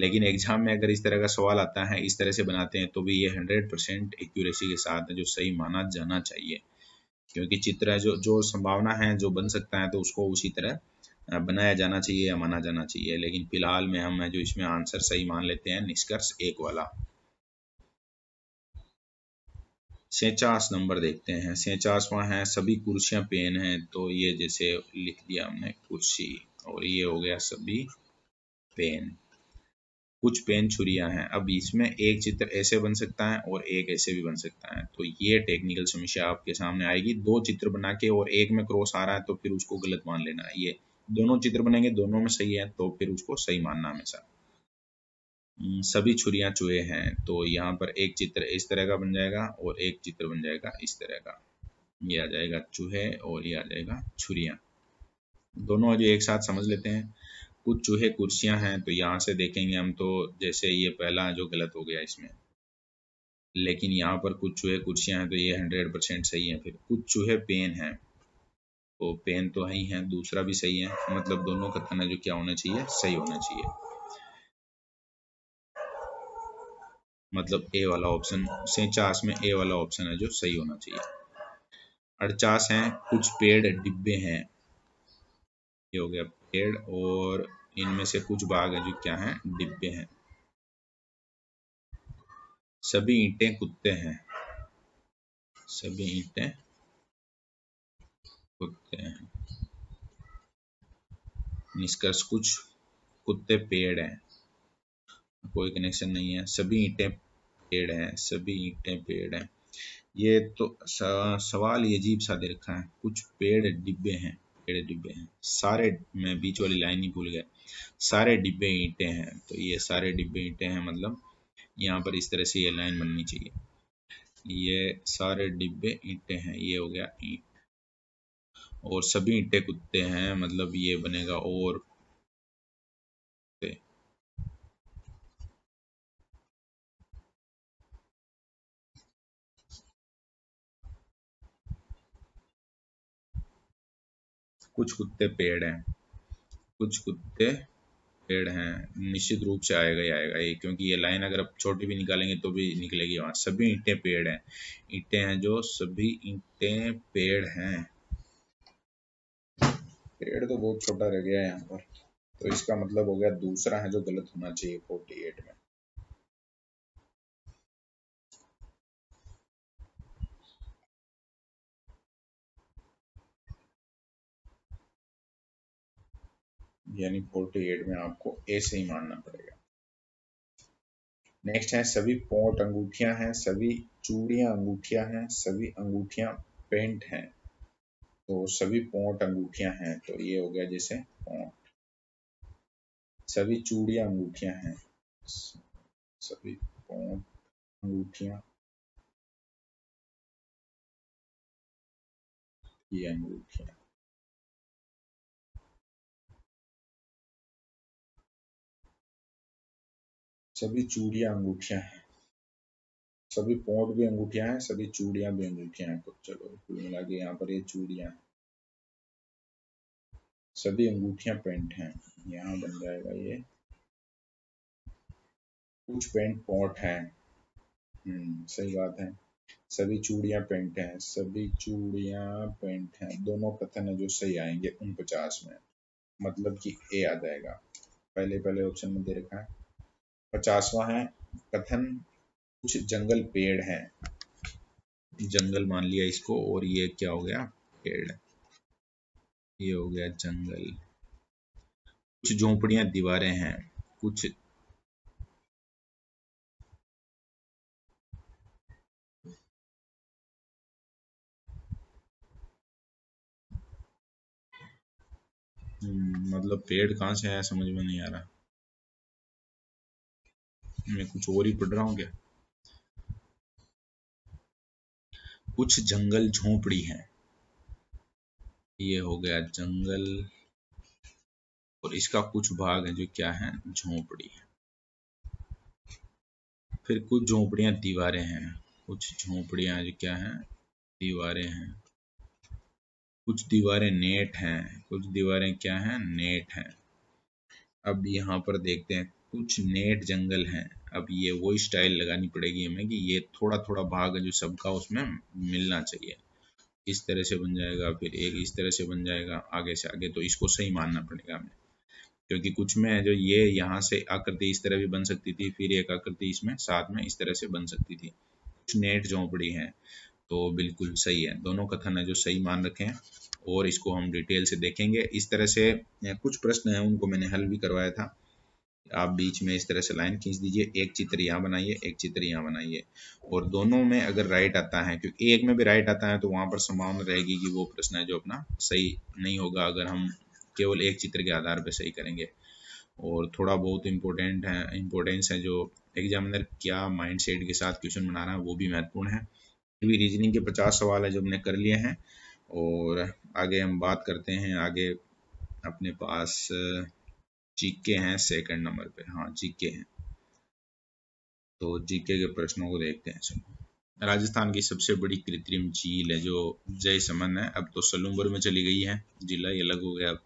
लेकिन एग्जाम में अगर इस तरह का सवाल आता है इस तरह से बनाते हैं तो भी ये हंड्रेड परसेंट एक्यूरेसी के साथ है जो सही माना जाना चाहिए क्योंकि चित्र है जो जो संभावना है जो बन सकता है तो उसको उसी तरह बनाया जाना चाहिए या माना जाना चाहिए लेकिन फिलहाल में हम जो इसमें आंसर सही मान लेते हैं निष्कर्ष एक वाला सेचास नंबर देखते हैं सेचासवा है सभी कुर्सियां पेन हैं तो ये जैसे लिख दिया हमने कुर्सी और ये हो गया सभी पेन कुछ पेन छुरियां हैं अब इसमें एक चित्र ऐसे बन सकता है और एक ऐसे भी बन सकता है तो ये टेक्निकल समस्या आपके सामने आएगी दो चित्र बना के और एक में क्रॉस आ रहा है तो फिर उसको गलत मान लेना ये दोनों चित्र बनेंगे दोनों में सही है तो फिर उसको सही मानना हमेशा हम्म, सभी छुरियां चूहे हैं तो यहाँ पर एक चित्र इस तरह का बन जाएगा और एक चित्र बन जाएगा इस तरह का ये आ जाएगा चूहे और ये आ जाएगा छुरियाँ दोनों जो एक साथ समझ लेते हैं कुछ चूहे कुर्सियाँ हैं तो यहाँ से देखेंगे हम तो जैसे ये पहला जो गलत हो गया इसमें लेकिन यहाँ पर कुछ चूहे कुर्सियाँ हैं तो ये हंड्रेड परसेंट सही है फिर कुछ चूहे पेन हैं तो पेन तो है ही है दूसरा भी सही है मतलब दोनों का खाना जो क्या होना चाहिए सही होना चाहिए मतलब ए वाला ऑप्शन सैचास में ए वाला ऑप्शन है जो सही होना चाहिए अड़चास हैं कुछ पेड़ डिब्बे हैं ये हो गया पेड़ और इनमें से कुछ भाग है जो क्या है डिब्बे हैं सभी ईटे कुत्ते हैं सभी ईटे कुत्ते हैं निष्कर्ष कुछ कुत्ते पेड़ हैं कोई कनेक्शन नहीं है सभी ईंटें पेड़ हैं सभी ईंटें पेड़ हैं ये तो सवाल ये अजीब सा दे रखा है कुछ पेड़ डिब्बे हैं पेड़ डिब्बे हैं सारे मैं बीच वाली लाइन ही भूल गया सारे डिब्बे ईंटे हैं तो ये सारे डिब्बे ईंटे हैं मतलब यहाँ पर इस तरह से ये लाइन बननी चाहिए ये सारे डिब्बे ईंटे हैं ये हो गया ईंट और सभी ईंटे कुत्ते हैं मतलब ये बनेगा और कुछ कुत्ते पेड़ हैं कुछ कुत्ते पेड़ हैं निश्चित रूप से आएगा ही आएगा ये क्योंकि ये लाइन अगर आप छोटी भी निकालेंगे तो भी निकलेगी वहाँ सभी ईटे पेड़ हैं ईटे हैं जो सभी ईटे पेड़ हैं पेड़ तो बहुत छोटा रह गया है यहाँ पर तो इसका मतलब हो गया दूसरा है जो गलत होना चाहिए फोर्टी एट में यानी फोर्टी एट में आपको ऐसे ही मानना पड़ेगा नेक्स्ट है सभी पोट अंगूठिया हैं सभी चूड़िया अंगूठिया हैं सभी अंगूठिया पेंट हैं तो सभी पोट अंगूठिया हैं तो ये हो गया जैसे पोट सभी चूड़िया अंगूठिया हैं सभी पोट अंगूठिया ये अंगूठिया सभी चूड़िया अंगूठिया हैं सभी पोट भी अंगूठिया हैं सभी चूड़िया भी अंगूठिया हैं तो चलो कुल मिला के यहाँ पर ये चूड़ियां सभी अंगूठिया पेंट हैं यहाँ बन जाएगा ये कुछ पेंट पॉट हैं हम्म सही बात है सभी चूड़िया पेंट हैं सभी चूड़िया पेंट हैं दोनों कथन है जो सही आएंगे उन पचास में मतलब कि ए आ जाएगा पहले पहले ऑप्शन में दे रखा है पचासवा है कथन कुछ जंगल पेड़ हैं जंगल मान लिया इसको और ये क्या हो गया पेड़ ये हो गया जंगल कुछ झोंपड़ियां दीवारें हैं कुछ हम्म, मतलब पेड़ कहाँ से है समझ में नहीं आ रहा मैं कुछ और ही पढ़ रहा हूं क्या कुछ जंगल झोंपड़ी हैं ये हो गया जंगल और इसका कुछ भाग है जो क्या है झोंपड़ी है फिर कुछ झोंपड़ियां दीवारें हैं कुछ झोंपड़ियां जो क्या है दीवारें हैं कुछ दीवारें नेट हैं कुछ दीवारें क्या हैं नेट हैं अब यहाँ पर देखते हैं कुछ नेट जंगल हैं अब ये वो स्टाइल लगानी पड़ेगी हमें कि ये थोड़ा थोड़ा भाग है जो सबका उसमें मिलना चाहिए इस तरह से बन जाएगा फिर एक इस तरह से बन जाएगा आगे से आगे तो इसको सही मानना पड़ेगा हमें क्योंकि कुछ में जो ये यहाँ से आकृति इस तरह भी बन सकती थी फिर एक आकृति इसमें साथ में इस तरह से बन सकती थी कुछ नेट झोंपड़ी है तो बिल्कुल सही है दोनों कथन है जो सही मान रखे हैं और इसको हम डिटेल से देखेंगे इस तरह से कुछ प्रश्न है उनको मैंने हल भी करवाया था आप बीच में इस तरह से लाइन खींच दीजिए एक चित्र यहाँ बनाइए एक चित्र यहाँ बनाइए और दोनों में अगर राइट आता है क्योंकि एक में भी राइट आता है तो वहां पर संभावना रहेगी कि वो प्रश्न है जो अपना सही नहीं होगा अगर हम केवल एक चित्र के आधार पर सही करेंगे और थोड़ा बहुत इम्पोर्टेंट है इम्पोर्टेंस है जो एग्जामिनर क्या माइंड सेट के साथ क्वेश्चन बना रहा है वो भी महत्वपूर्ण है भी रीजनिंग के पचास सवाल है जो हमने कर लिए हैं और आगे हम बात करते हैं आगे अपने पास जीके हैं सेकंड नंबर पे हाँ जीके हैं तो जीके के प्रश्नों को देखते हैं सुनो राजस्थान की सबसे बड़ी कृत्रिम झील है जो जय समन है अब तो सलूमपुर में चली गई है जिला ये अलग हो गया अब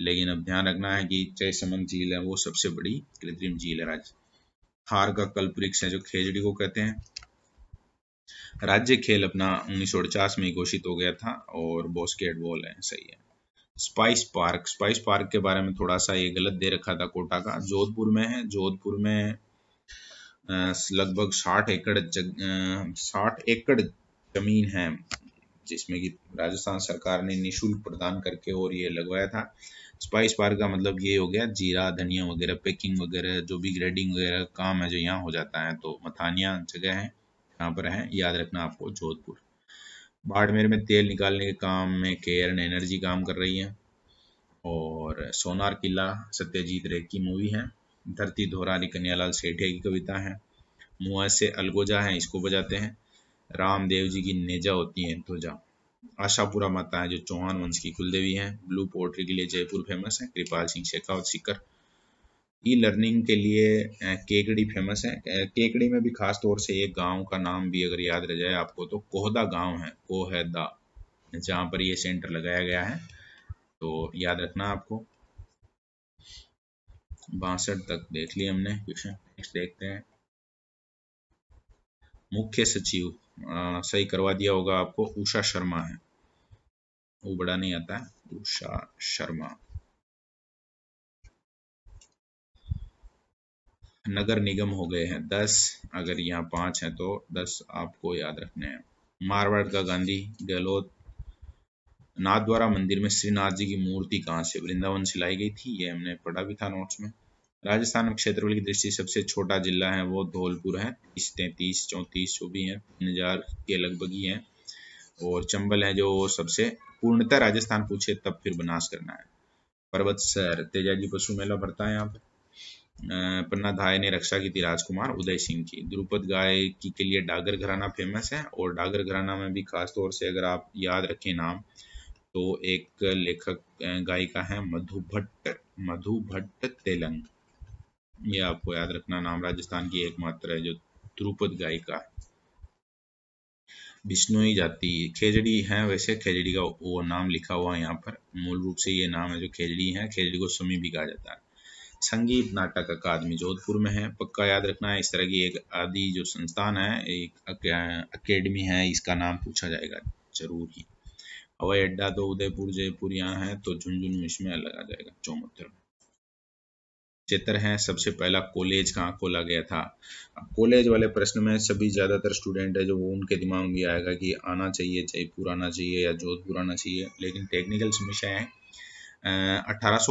लेकिन अब ध्यान रखना है कि जय समन झील है वो सबसे बड़ी कृत्रिम झील है राज्य हार का कल्पवृक्ष है जो खेजड़ी को कहते हैं राज्य खेल अपना उन्नीस में घोषित हो गया था और बॉस्केटबॉल है सही है स्पाइस पार्क स्पाइस पार्क के बारे में थोड़ा सा ये गलत दे रखा था कोटा का जोधपुर में है जोधपुर में लगभग साठ एकड़ साठ एकड़ जमीन है जिसमें कि राजस्थान सरकार ने निशुल्क प्रदान करके और ये लगवाया था स्पाइस पार्क का मतलब ये हो गया जीरा धनिया वगैरह पैकिंग वगैरह जो भी ग्रेडिंग वगैरह काम है जो यहाँ हो जाता है तो मथानिया जगह है यहाँ पर है याद रखना आपको जोधपुर बाड़मेर में तेल निकालने के काम में केयर एंड एनर्जी काम कर रही है और सोनार किला सत्यजीत रे की मूवी है धरती धोरारी कन्यालाल सेठे की कविता है मुआ से अलगोजा है इसको बजाते हैं रामदेव जी की नेजा होती है ध्वजा तो आशापुरा माता है जो चौहान वंश की कुलदेवी है ब्लू पोर्ट्री के लिए जयपुर फेमस है कृपाल सिंह शेखावत सिकर ई लर्निंग के लिए केकड़ी फेमस है केकड़ी में भी खास तौर से एक गांव का नाम भी अगर याद रह जाए आपको तो कोहदा गांव है कोहदा जहां पर ये सेंटर लगाया गया है तो याद रखना आपको बासठ तक देख लिए हमने क्वेश्चन नेक्स्ट देखते हैं मुख्य सचिव सही करवा दिया होगा आपको उषा शर्मा है वो बड़ा नहीं आता है उषा शर्मा नगर निगम हो गए हैं दस अगर यहाँ पांच हैं तो दस आपको याद रखने हैं मारवाड़ का गांधी गहलोत नाथद्वारा मंदिर में श्रीनाथ जी की मूर्ति कहाँ से वृंदावन से लाई गई थी ये हमने पढ़ा भी था नोट्स में राजस्थान में क्षेत्रफल की दृष्टि सबसे छोटा जिला है वो धौलपुर है तीस तैंतीस चौंतीस जो भी है तीन हजार के लगभग ही है और चंबल है जो सबसे पूर्णतः राजस्थान पूछे तब फिर बनास करना है पर्वत सर तेजाजी पशु मेला भरता है यहाँ पर पन्ना धाय ने रक्षा की थी राजकुमार उदय सिंह की द्रुपद गाय की के लिए डागर घराना फेमस है और डागर घराना में भी खास तौर से अगर आप याद रखें नाम तो एक लेखक गायिका है मधु भट्ट मधु भट्ट तेलंग ये आपको याद रखना नाम राजस्थान की एकमात्र है जो द्रुपद गायिका है बिश्नोई जाति खेजड़ी है वैसे खेजड़ी का वो नाम लिखा हुआ है यहाँ पर मूल रूप से ये नाम है जो खेजड़ी है खेजड़ी को सुमी भी कहा जाता है संगीत नाटक अकादमी जोधपुर में है पक्का याद रखना है इस तरह की एक आदि जो संस्थान है एक अकेडमी है इसका नाम पूछा जाएगा जरूर ही हवाई अड्डा तो उदयपुर जयपुर यहाँ है तो झुंझुनू इसमें अलग आ जाएगा चौमुत्तर चित्र है सबसे पहला कॉलेज कहाँ खोला गया था कॉलेज वाले प्रश्न में सभी ज़्यादातर स्टूडेंट है जो वो उनके दिमाग में आएगा कि आना चाहिए जयपुर आना चाहिए या जोधपुर आना चाहिए लेकिन टेक्निकल समस्या है अठारह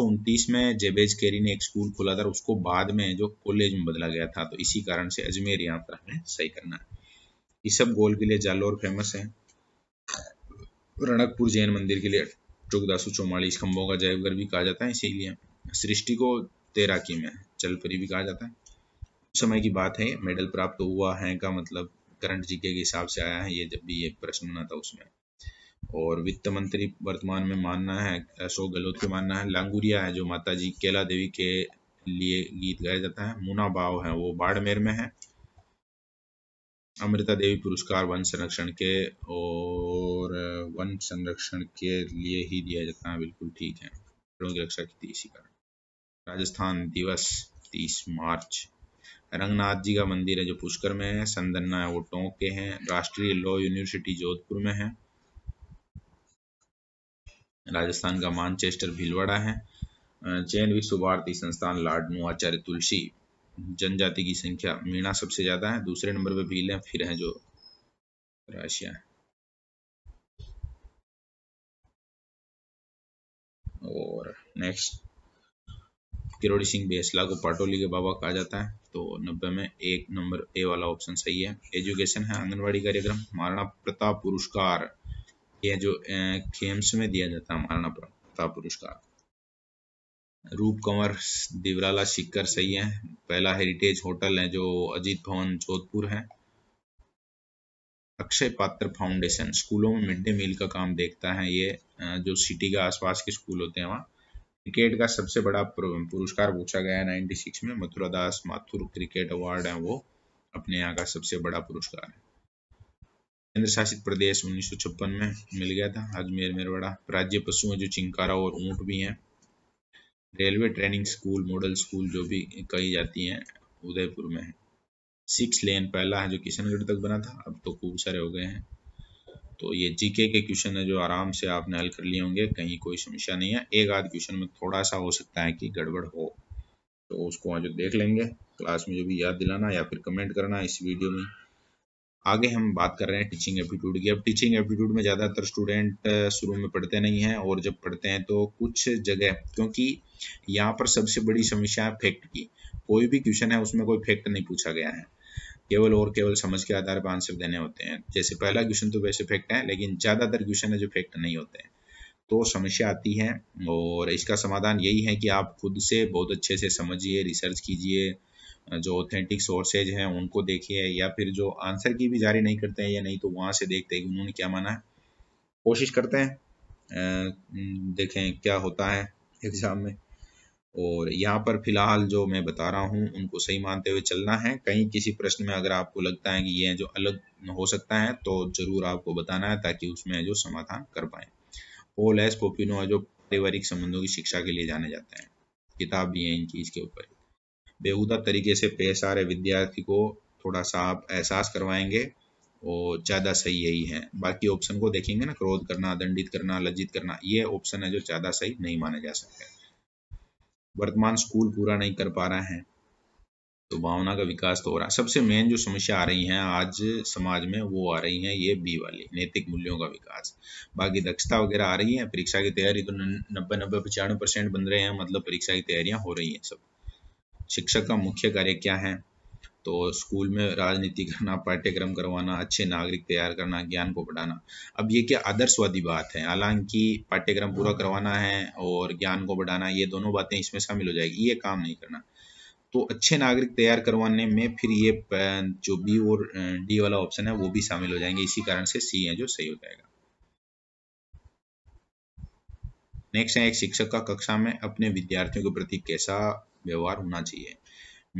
में जेबेज केरी ने एक स्कूल खोला था उसको बाद में जो कॉलेज में बदला गया था तो इसी कारण से अजमेर यहाँ पर हमें सही करना है ये सब गोल के लिए जालोर फेमस है रणकपुर जैन मंदिर के लिए सौ चौमालीस खम्भों का जयवगर भी कहा जाता है इसीलिए सृष्टि को तैराकी में जलपरी भी कहा जाता है समय की बात है मेडल प्राप्त हुआ है का मतलब करंट जीके के हिसाब से आया है ये जब भी ये प्रश्न बना था उसमें और वित्त मंत्री वर्तमान में मानना है अशोक गहलोत के मानना है लांगुरिया है जो माता जी केला देवी के लिए गीत गाया जाता है मुना भाव है वो बाड़मेर में है अमृता देवी पुरस्कार वन संरक्षण के और वन संरक्षण के लिए ही दिया जाता है बिल्कुल ठीक है पेड़ों की रक्षा की इसी कारण राजस्थान दिवस तीस मार्च रंगनाथ जी का मंदिर है जो पुष्कर में है संदन्ना है वो टोंक के हैं राष्ट्रीय लॉ यूनिवर्सिटी जोधपुर में है राजस्थान का मानचेस्टर भीलवाड़ा है चयन विश्व भारती संस्थान लाडनू आचार्य तुलसी जनजाति की संख्या मीणा सबसे ज़्यादा है दूसरे नंबर पे भील है फिर है जो राशिया है और नेक्स्ट किरोड़ी सिंह बेसला को पाटोली के बाबा कहा जाता है तो नब्बे में एक नंबर ए वाला ऑप्शन सही है एजुकेशन है आंगनबाड़ी कार्यक्रम महाराणा प्रताप पुरस्कार यह जो खेम्स में दिया जाता है महाराणा प्रताप पुरस्कार रूप कंवर दिवराला सिक्कर सही है पहला हेरिटेज होटल है जो अजीत भवन जोधपुर है अक्षय पात्र फाउंडेशन स्कूलों में मिड डे मील का काम देखता है ये जो सिटी के आसपास के स्कूल होते हैं वहाँ क्रिकेट का सबसे बड़ा पुरस्कार पूछा गया है 96 में मथुरा दास माथुर क्रिकेट अवार्ड है वो अपने यहाँ का सबसे बड़ा पुरस्कार है केंद्र शासित प्रदेश उन्नीस में मिल गया था अजमेर मेरवाड़ा राज्य पशु है जो चिंकारा और ऊंट भी हैं railway training school model school जो भी कही जाती हैं उदयपुर में है सिक्स लेन पहला है जो किशनगढ़ तक बना था अब तो खूब सारे हो गए हैं तो ये जीके के क्वेश्चन है जो आराम से आपने हल कर लिए होंगे कहीं कोई समस्या नहीं है एक आध क्वेश्चन में थोड़ा सा हो सकता है कि गड़बड़ हो तो उसको आज देख लेंगे क्लास में जो भी याद दिलाना या फिर कमेंट करना इस वीडियो में आगे हम बात कर रहे हैं टीचिंग एप्टीट्यूड की अब टीचिंग एप्टीट्यूड में ज़्यादातर स्टूडेंट शुरू में पढ़ते नहीं हैं और जब पढ़ते हैं तो कुछ जगह क्योंकि यहाँ पर सबसे बड़ी समस्या है फैक्ट की कोई भी क्वेश्चन है उसमें कोई फैक्ट नहीं पूछा गया है केवल और केवल समझ के आधार पर आंसर देने होते हैं जैसे पहला क्वेश्चन तो वैसे फैक्ट है लेकिन ज़्यादातर क्वेश्चन है जो फैक्ट नहीं होते हैं तो समस्या आती है और इसका समाधान यही है कि आप खुद से बहुत अच्छे से समझिए रिसर्च कीजिए जो ऑथेंटिक सोर्सेज हैं उनको देखिए या फिर जो आंसर की भी जारी नहीं करते हैं या नहीं तो वहाँ से देखते हैं कि उन्होंने क्या माना है कोशिश करते हैं देखें क्या होता है एग्ज़ाम में और यहाँ पर फिलहाल जो मैं बता रहा हूँ उनको सही मानते हुए चलना है कहीं किसी प्रश्न में अगर आपको लगता है कि ये जो अलग हो सकता है तो ज़रूर आपको बताना है ताकि उसमें जो समाधान कर पाए ओल एस पोपिनो जो पारिवारिक संबंधों की शिक्षा के लिए जाने जाते हैं किताब भी है इनकी इसके ऊपर बेहूदा तरीके से पेश आ रहे विद्यार्थी को थोड़ा सा आप एहसास करवाएंगे और ज़्यादा सही यही है बाकी ऑप्शन को देखेंगे ना क्रोध करना दंडित करना लज्जित करना ये ऑप्शन है जो ज़्यादा सही नहीं माना जा सकता वर्तमान स्कूल पूरा नहीं कर पा रहा है तो भावना का विकास तो हो रहा है सबसे मेन जो समस्या आ रही है आज समाज में वो आ रही है ये बी वाली नैतिक मूल्यों का विकास बाकी दक्षता वगैरह आ रही है परीक्षा की तैयारी तो नब्बे नब्बे पचानवे परसेंट बन रहे हैं मतलब परीक्षा की तैयारियां हो रही है सब शिक्षक का मुख्य कार्य क्या है तो स्कूल में राजनीति करना पाठ्यक्रम करवाना अच्छे नागरिक तैयार करना ज्ञान को बढ़ाना अब ये क्या आदर्शवादी बात है हालांकि पाठ्यक्रम पूरा करवाना है और ज्ञान को बढ़ाना ये दोनों बातें इसमें शामिल हो जाएगी ये काम नहीं करना तो अच्छे नागरिक तैयार करवाने में फिर ये जो बी और डी वाला ऑप्शन है वो भी शामिल हो जाएंगे इसी कारण से सी है जो सही हो जाएगा नेक्स्ट है एक शिक्षक का कक्षा में अपने विद्यार्थियों के प्रति कैसा व्यवहार होना चाहिए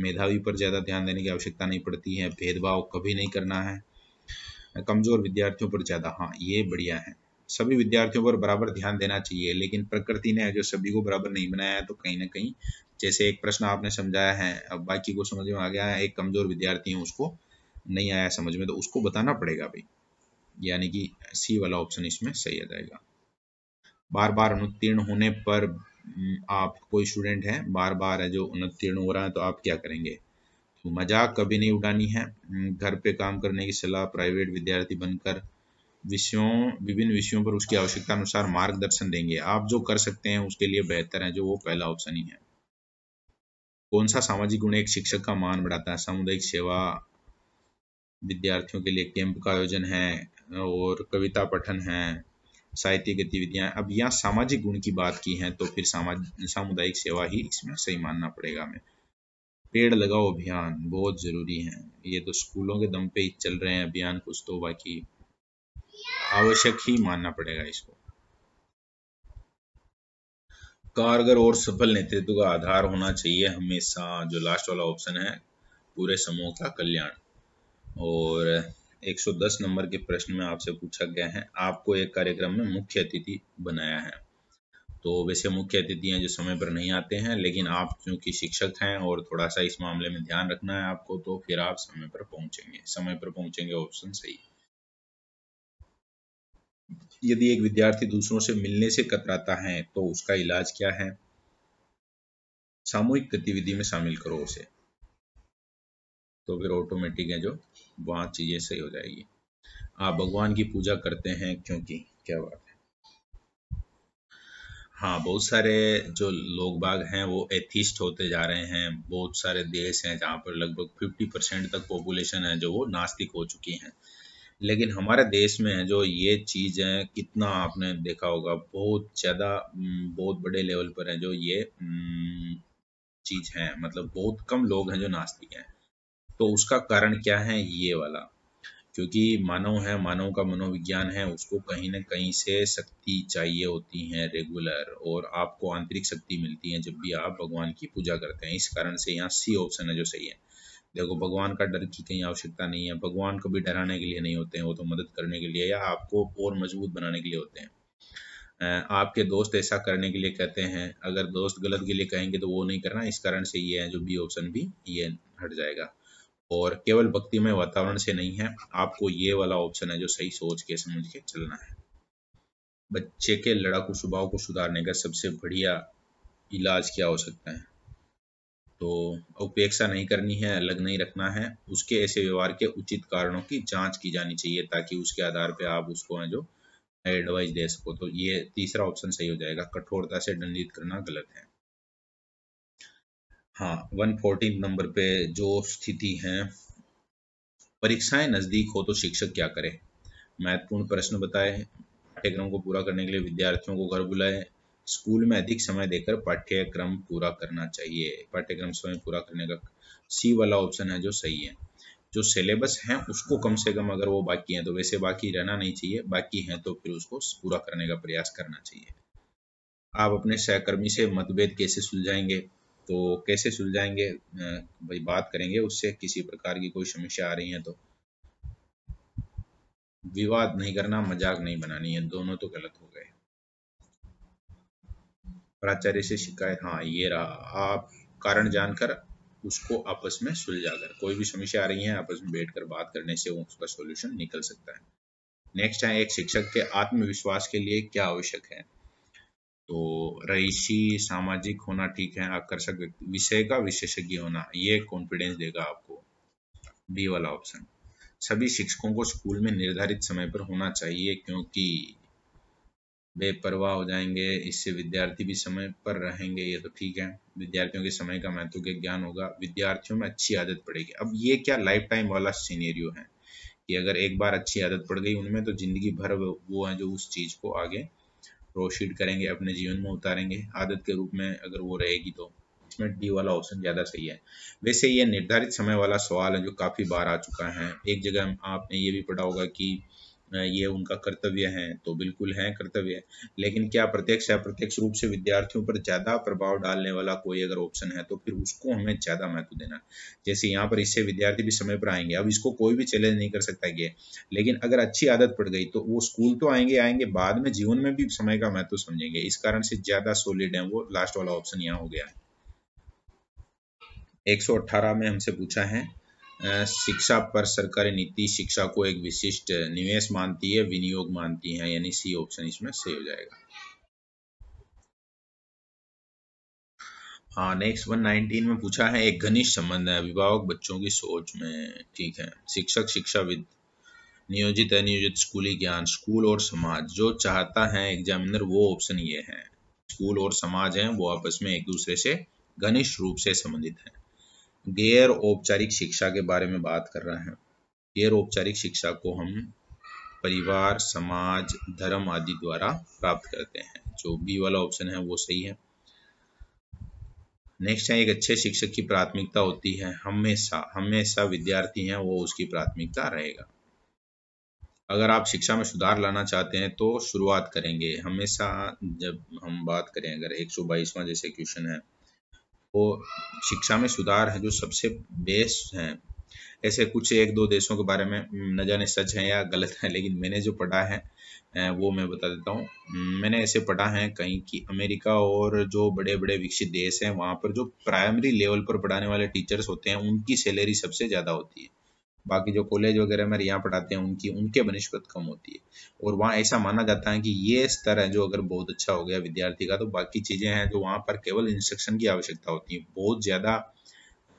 मेधावी पर ज़्यादा ध्यान देने की आवश्यकता नहीं पड़ती है भेदभाव कभी नहीं करना है कमज़ोर विद्यार्थियों पर ज़्यादा हाँ ये बढ़िया है सभी विद्यार्थियों पर बराबर ध्यान देना चाहिए लेकिन प्रकृति ने जो सभी को बराबर नहीं बनाया है तो कहीं ना कहीं जैसे एक प्रश्न आपने समझाया है अब बाकी को समझ में आ गया है एक कमज़ोर विद्यार्थी है उसको नहीं आया समझ में तो उसको बताना पड़ेगा भाई यानी कि सी वाला ऑप्शन इसमें सही आ जाएगा बार बार अनुत्तीर्ण होने पर हम्म, आप कोई स्टूडेंट है बार बार है जो अनुत्तीर्ण हो रहा है तो आप क्या करेंगे तो मजाक कभी नहीं उड़ानी है हम्म, घर पे काम करने की सलाह प्राइवेट विद्यार्थी बनकर विषयों विभिन्न विषयों पर उसकी आवश्यकता अनुसार मार्गदर्शन देंगे आप जो कर सकते हैं उसके लिए बेहतर है जो वो पहला ऑप्शन ही है कौन सा सामाजिक गुण एक शिक्षक का मान बढ़ाता है सामुदायिक सेवा विद्यार्थियों के लिए कैंप का आयोजन है और कविता पठन है साहित्य गतिविधियां अब यहाँ सामाजिक गुण की बात की है तो फिर सामुदायिक सेवा ही इसमें सही मानना पड़ेगा हमें पेड़ लगाओ अभियान बहुत ज़रूरी है ये तो स्कूलों के दम पे ही चल रहे हैं अभियान कुछ तो बाकी आवश्यक ही मानना पड़ेगा इसको कारगर और सफल नेतृत्व का आधार होना चाहिए हमेशा जो लास्ट वाला ऑप्शन है पूरे समूह का कल्याण और 110 नंबर के प्रश्न में आपसे पूछा गया है आपको एक कार्यक्रम में मुख्य अतिथि बनाया है तो वैसे मुख्य अतिथि हैं जो समय पर नहीं आते हैं लेकिन आप क्योंकि शिक्षक हैं और थोड़ा सा इस मामले में ध्यान रखना है आपको तो फिर आप समय पर पहुंचेंगे समय पर पहुंचेंगे ऑप्शन सही यदि एक विद्यार्थी दूसरों से मिलने से कतराता है तो उसका इलाज क्या है सामूहिक गतिविधि में शामिल करो उसे तो फिर ऑटोमेटिक है जो वहाँ चीज़ें सही हो जाएगी आप भगवान की पूजा करते हैं क्योंकि क्या बात है हाँ बहुत सारे जो लोग बाग हैं वो एथिस्ट होते जा रहे हैं बहुत सारे देश हैं जहाँ पर लगभग फिफ्टी परसेंट तक पॉपुलेशन है जो वो नास्तिक हो चुकी हैं लेकिन हमारे देश में जो ये चीज़ है कितना आपने देखा होगा बहुत ज़्यादा बहुत बड़े लेवल पर है जो ये चीज़ है मतलब बहुत कम लोग हैं जो नास्तिक हैं तो उसका कारण क्या है ये वाला क्योंकि मानव है मानव का मनोविज्ञान है उसको कहीं ना कहीं से शक्ति चाहिए होती है रेगुलर और आपको आंतरिक शक्ति मिलती है जब भी आप भगवान की पूजा करते हैं इस कारण से यहाँ सी ऑप्शन है जो सही है देखो भगवान का डर की कहीं आवश्यकता नहीं है भगवान को भी डराने के लिए नहीं होते हैं वो तो मदद करने के लिए या आपको और मजबूत बनाने के लिए होते हैं आपके दोस्त ऐसा करने के लिए कहते हैं अगर दोस्त गलत के लिए कहेंगे तो वो नहीं करना इस कारण से ये है जो बी ऑप्शन भी ये हट जाएगा और केवल भक्ति में वातावरण से नहीं है आपको ये वाला ऑप्शन है जो सही सोच के समझ के चलना है बच्चे के लड़ाकू स्वभाव को सुधारने का सबसे बढ़िया इलाज क्या हो सकता है तो उपेक्षा नहीं करनी है अलग नहीं रखना है उसके ऐसे व्यवहार के उचित कारणों की जांच की जानी चाहिए ताकि उसके आधार पर आप उसको जो एडवाइस दे सको तो ये तीसरा ऑप्शन सही हो जाएगा कठोरता से दंडित करना गलत है हाँ वन फोर्टीन नंबर पे जो स्थिति है परीक्षाएं नज़दीक हो तो शिक्षक क्या करे महत्वपूर्ण प्रश्न बताए पाठ्यक्रम को पूरा करने के लिए विद्यार्थियों को घर बुलाए स्कूल में अधिक समय देकर पाठ्यक्रम पूरा करना चाहिए पाठ्यक्रम समय पूरा करने का सी वाला ऑप्शन है जो सही है जो सिलेबस है उसको कम से कम अगर वो बाकी है तो वैसे बाकी रहना नहीं चाहिए बाकी है तो फिर उसको पूरा करने का प्रयास करना चाहिए आप अपने सहकर्मी से मतभेद कैसे सुलझाएंगे तो कैसे सुलझाएंगे भाई बात करेंगे उससे किसी प्रकार की कोई समस्या आ रही है तो विवाद नहीं करना मजाक नहीं बनानी है दोनों तो गलत हो गए प्राचार्य से शिकायत हाँ ये रहा आप कारण जानकर उसको आपस में सुलझा कर कोई भी समस्या आ रही है आपस में बैठकर बात करने से उसका सोल्यूशन निकल सकता है नेक्स्ट है एक शिक्षक के आत्मविश्वास के लिए क्या आवश्यक है तो रईसी सामाजिक होना ठीक है आकर्षक विषय का विशेषज्ञ होना ये कॉन्फिडेंस देगा आपको बी वाला ऑप्शन सभी शिक्षकों को स्कूल में निर्धारित समय पर होना चाहिए क्योंकि बेपरवाह हो जाएंगे इससे विद्यार्थी भी समय पर रहेंगे ये तो ठीक है विद्यार्थियों के समय का महत्व के ज्ञान होगा विद्यार्थियों में अच्छी आदत पड़ेगी अब ये क्या लाइफ टाइम वाला सीनेरियो है कि अगर एक बार अच्छी आदत पड़ गई उनमें तो जिंदगी भर वो है जो उस चीज को आगे प्रोशीड करेंगे अपने जीवन में उतारेंगे आदत के रूप में अगर वो रहेगी तो इसमें डी वाला ऑप्शन ज़्यादा सही है वैसे ये निर्धारित समय वाला सवाल है जो काफ़ी बार आ चुका है एक जगह आपने ये भी पढ़ा होगा कि ये उनका कर्तव्य है तो बिल्कुल है कर्तव्य लेकिन क्या प्रत्यक्ष या प्रत्यक्ष रूप से विद्यार्थियों पर ज्यादा प्रभाव डालने वाला कोई अगर ऑप्शन है तो फिर उसको हमें ज्यादा महत्व देना जैसे यहाँ पर इससे विद्यार्थी भी समय पर आएंगे अब इसको कोई भी चैलेंज नहीं कर सकता ये लेकिन अगर अच्छी आदत पड़ गई तो वो स्कूल तो आएंगे आएंगे बाद में जीवन में भी समय का महत्व समझेंगे इस कारण से ज्यादा सोलिड है वो लास्ट वाला ऑप्शन यहाँ हो गया है 118 में हमसे पूछा है शिक्षा पर सरकारी नीति शिक्षा को एक विशिष्ट निवेश मानती है विनियोग मानती है यानी सी ऑप्शन इसमें सही हो जाएगा हाँ नेक्स्ट वन नाइनटीन में पूछा है एक घनिष्ठ संबंध है अभिभावक बच्चों की सोच में ठीक है शिक्षक शिक्षाविद नियोजित अनियोजित स्कूली ज्ञान स्कूल और समाज जो चाहता है एग्जामिनर वो ऑप्शन ये है स्कूल और समाज है वो आपस में एक दूसरे से घनिष्ठ रूप से संबंधित है गैर औपचारिक शिक्षा के बारे में बात कर रहे हैं गैर औपचारिक शिक्षा को हम परिवार समाज धर्म आदि द्वारा प्राप्त करते हैं जो बी वाला ऑप्शन है वो सही है नेक्स्ट है एक अच्छे शिक्षक की प्राथमिकता होती है हमेशा हमेशा विद्यार्थी हैं वो उसकी प्राथमिकता रहेगा अगर आप शिक्षा में सुधार लाना चाहते हैं तो शुरुआत करेंगे हमेशा जब हम बात करें अगर एक जैसे क्वेश्चन है वो शिक्षा में सुधार है जो सबसे बेस्ट हैं ऐसे कुछ एक दो देशों के बारे में हम्म, न जाने सच है या गलत है लेकिन मैंने जो पढ़ा है वो मैं बता देता हूँ हम्म, मैंने ऐसे पढ़ा है कहीं कि अमेरिका और जो बड़े बड़े विकसित देश हैं वहाँ पर जो प्राइमरी लेवल पर पढ़ाने वाले टीचर्स होते हैं उनकी सैलरी सबसे ज़्यादा होती है बाकी जो कॉलेज वगैरह में यहाँ पढ़ाते हैं उनकी उनके बनिस्पत कम होती है और वहाँ ऐसा माना जाता है कि ये स्तर है जो अगर बहुत अच्छा हो गया विद्यार्थी का तो बाकी चीज़ें हैं जो वहाँ पर केवल इंस्ट्रक्शन की आवश्यकता होती है बहुत ज़्यादा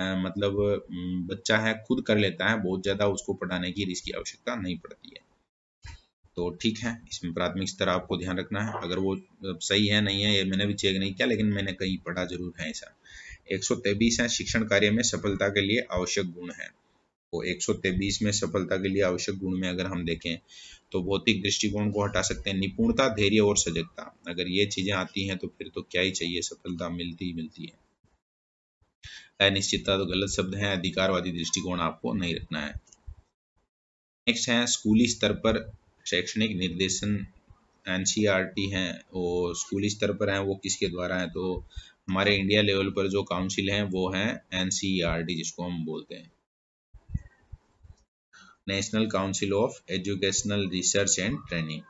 मतलब बच्चा है खुद कर लेता है बहुत ज़्यादा उसको पढ़ाने की इसकी आवश्यकता नहीं पड़ती है तो ठीक है इसमें प्राथमिक स्तर आपको ध्यान रखना है अगर वो मतलब, सही है नहीं है ये मैंने भी चेक नहीं किया लेकिन मैंने कहीं पढ़ा जरूर है ऐसा एक है शिक्षण कार्य में सफलता के लिए आवश्यक गुण है को एक में सफलता के लिए आवश्यक गुण में अगर हम देखें तो भौतिक दृष्टिकोण को हटा सकते हैं निपुणता धैर्य और सजगता अगर ये चीजें आती हैं तो फिर तो क्या ही चाहिए सफलता मिलती ही मिलती है अनिश्चितता तो गलत शब्द है अधिकारवादी दृष्टिकोण आपको नहीं रखना है नेक्स्ट है स्कूली स्तर पर शैक्षणिक निर्देशन एनसीईआरटी e है और स्कूली स्तर पर है वो किसके द्वारा है तो हमारे इंडिया लेवल पर जो काउंसिल है वो है एनसीईआरटी e जिसको हम बोलते हैं National Council of Educational Research and Training.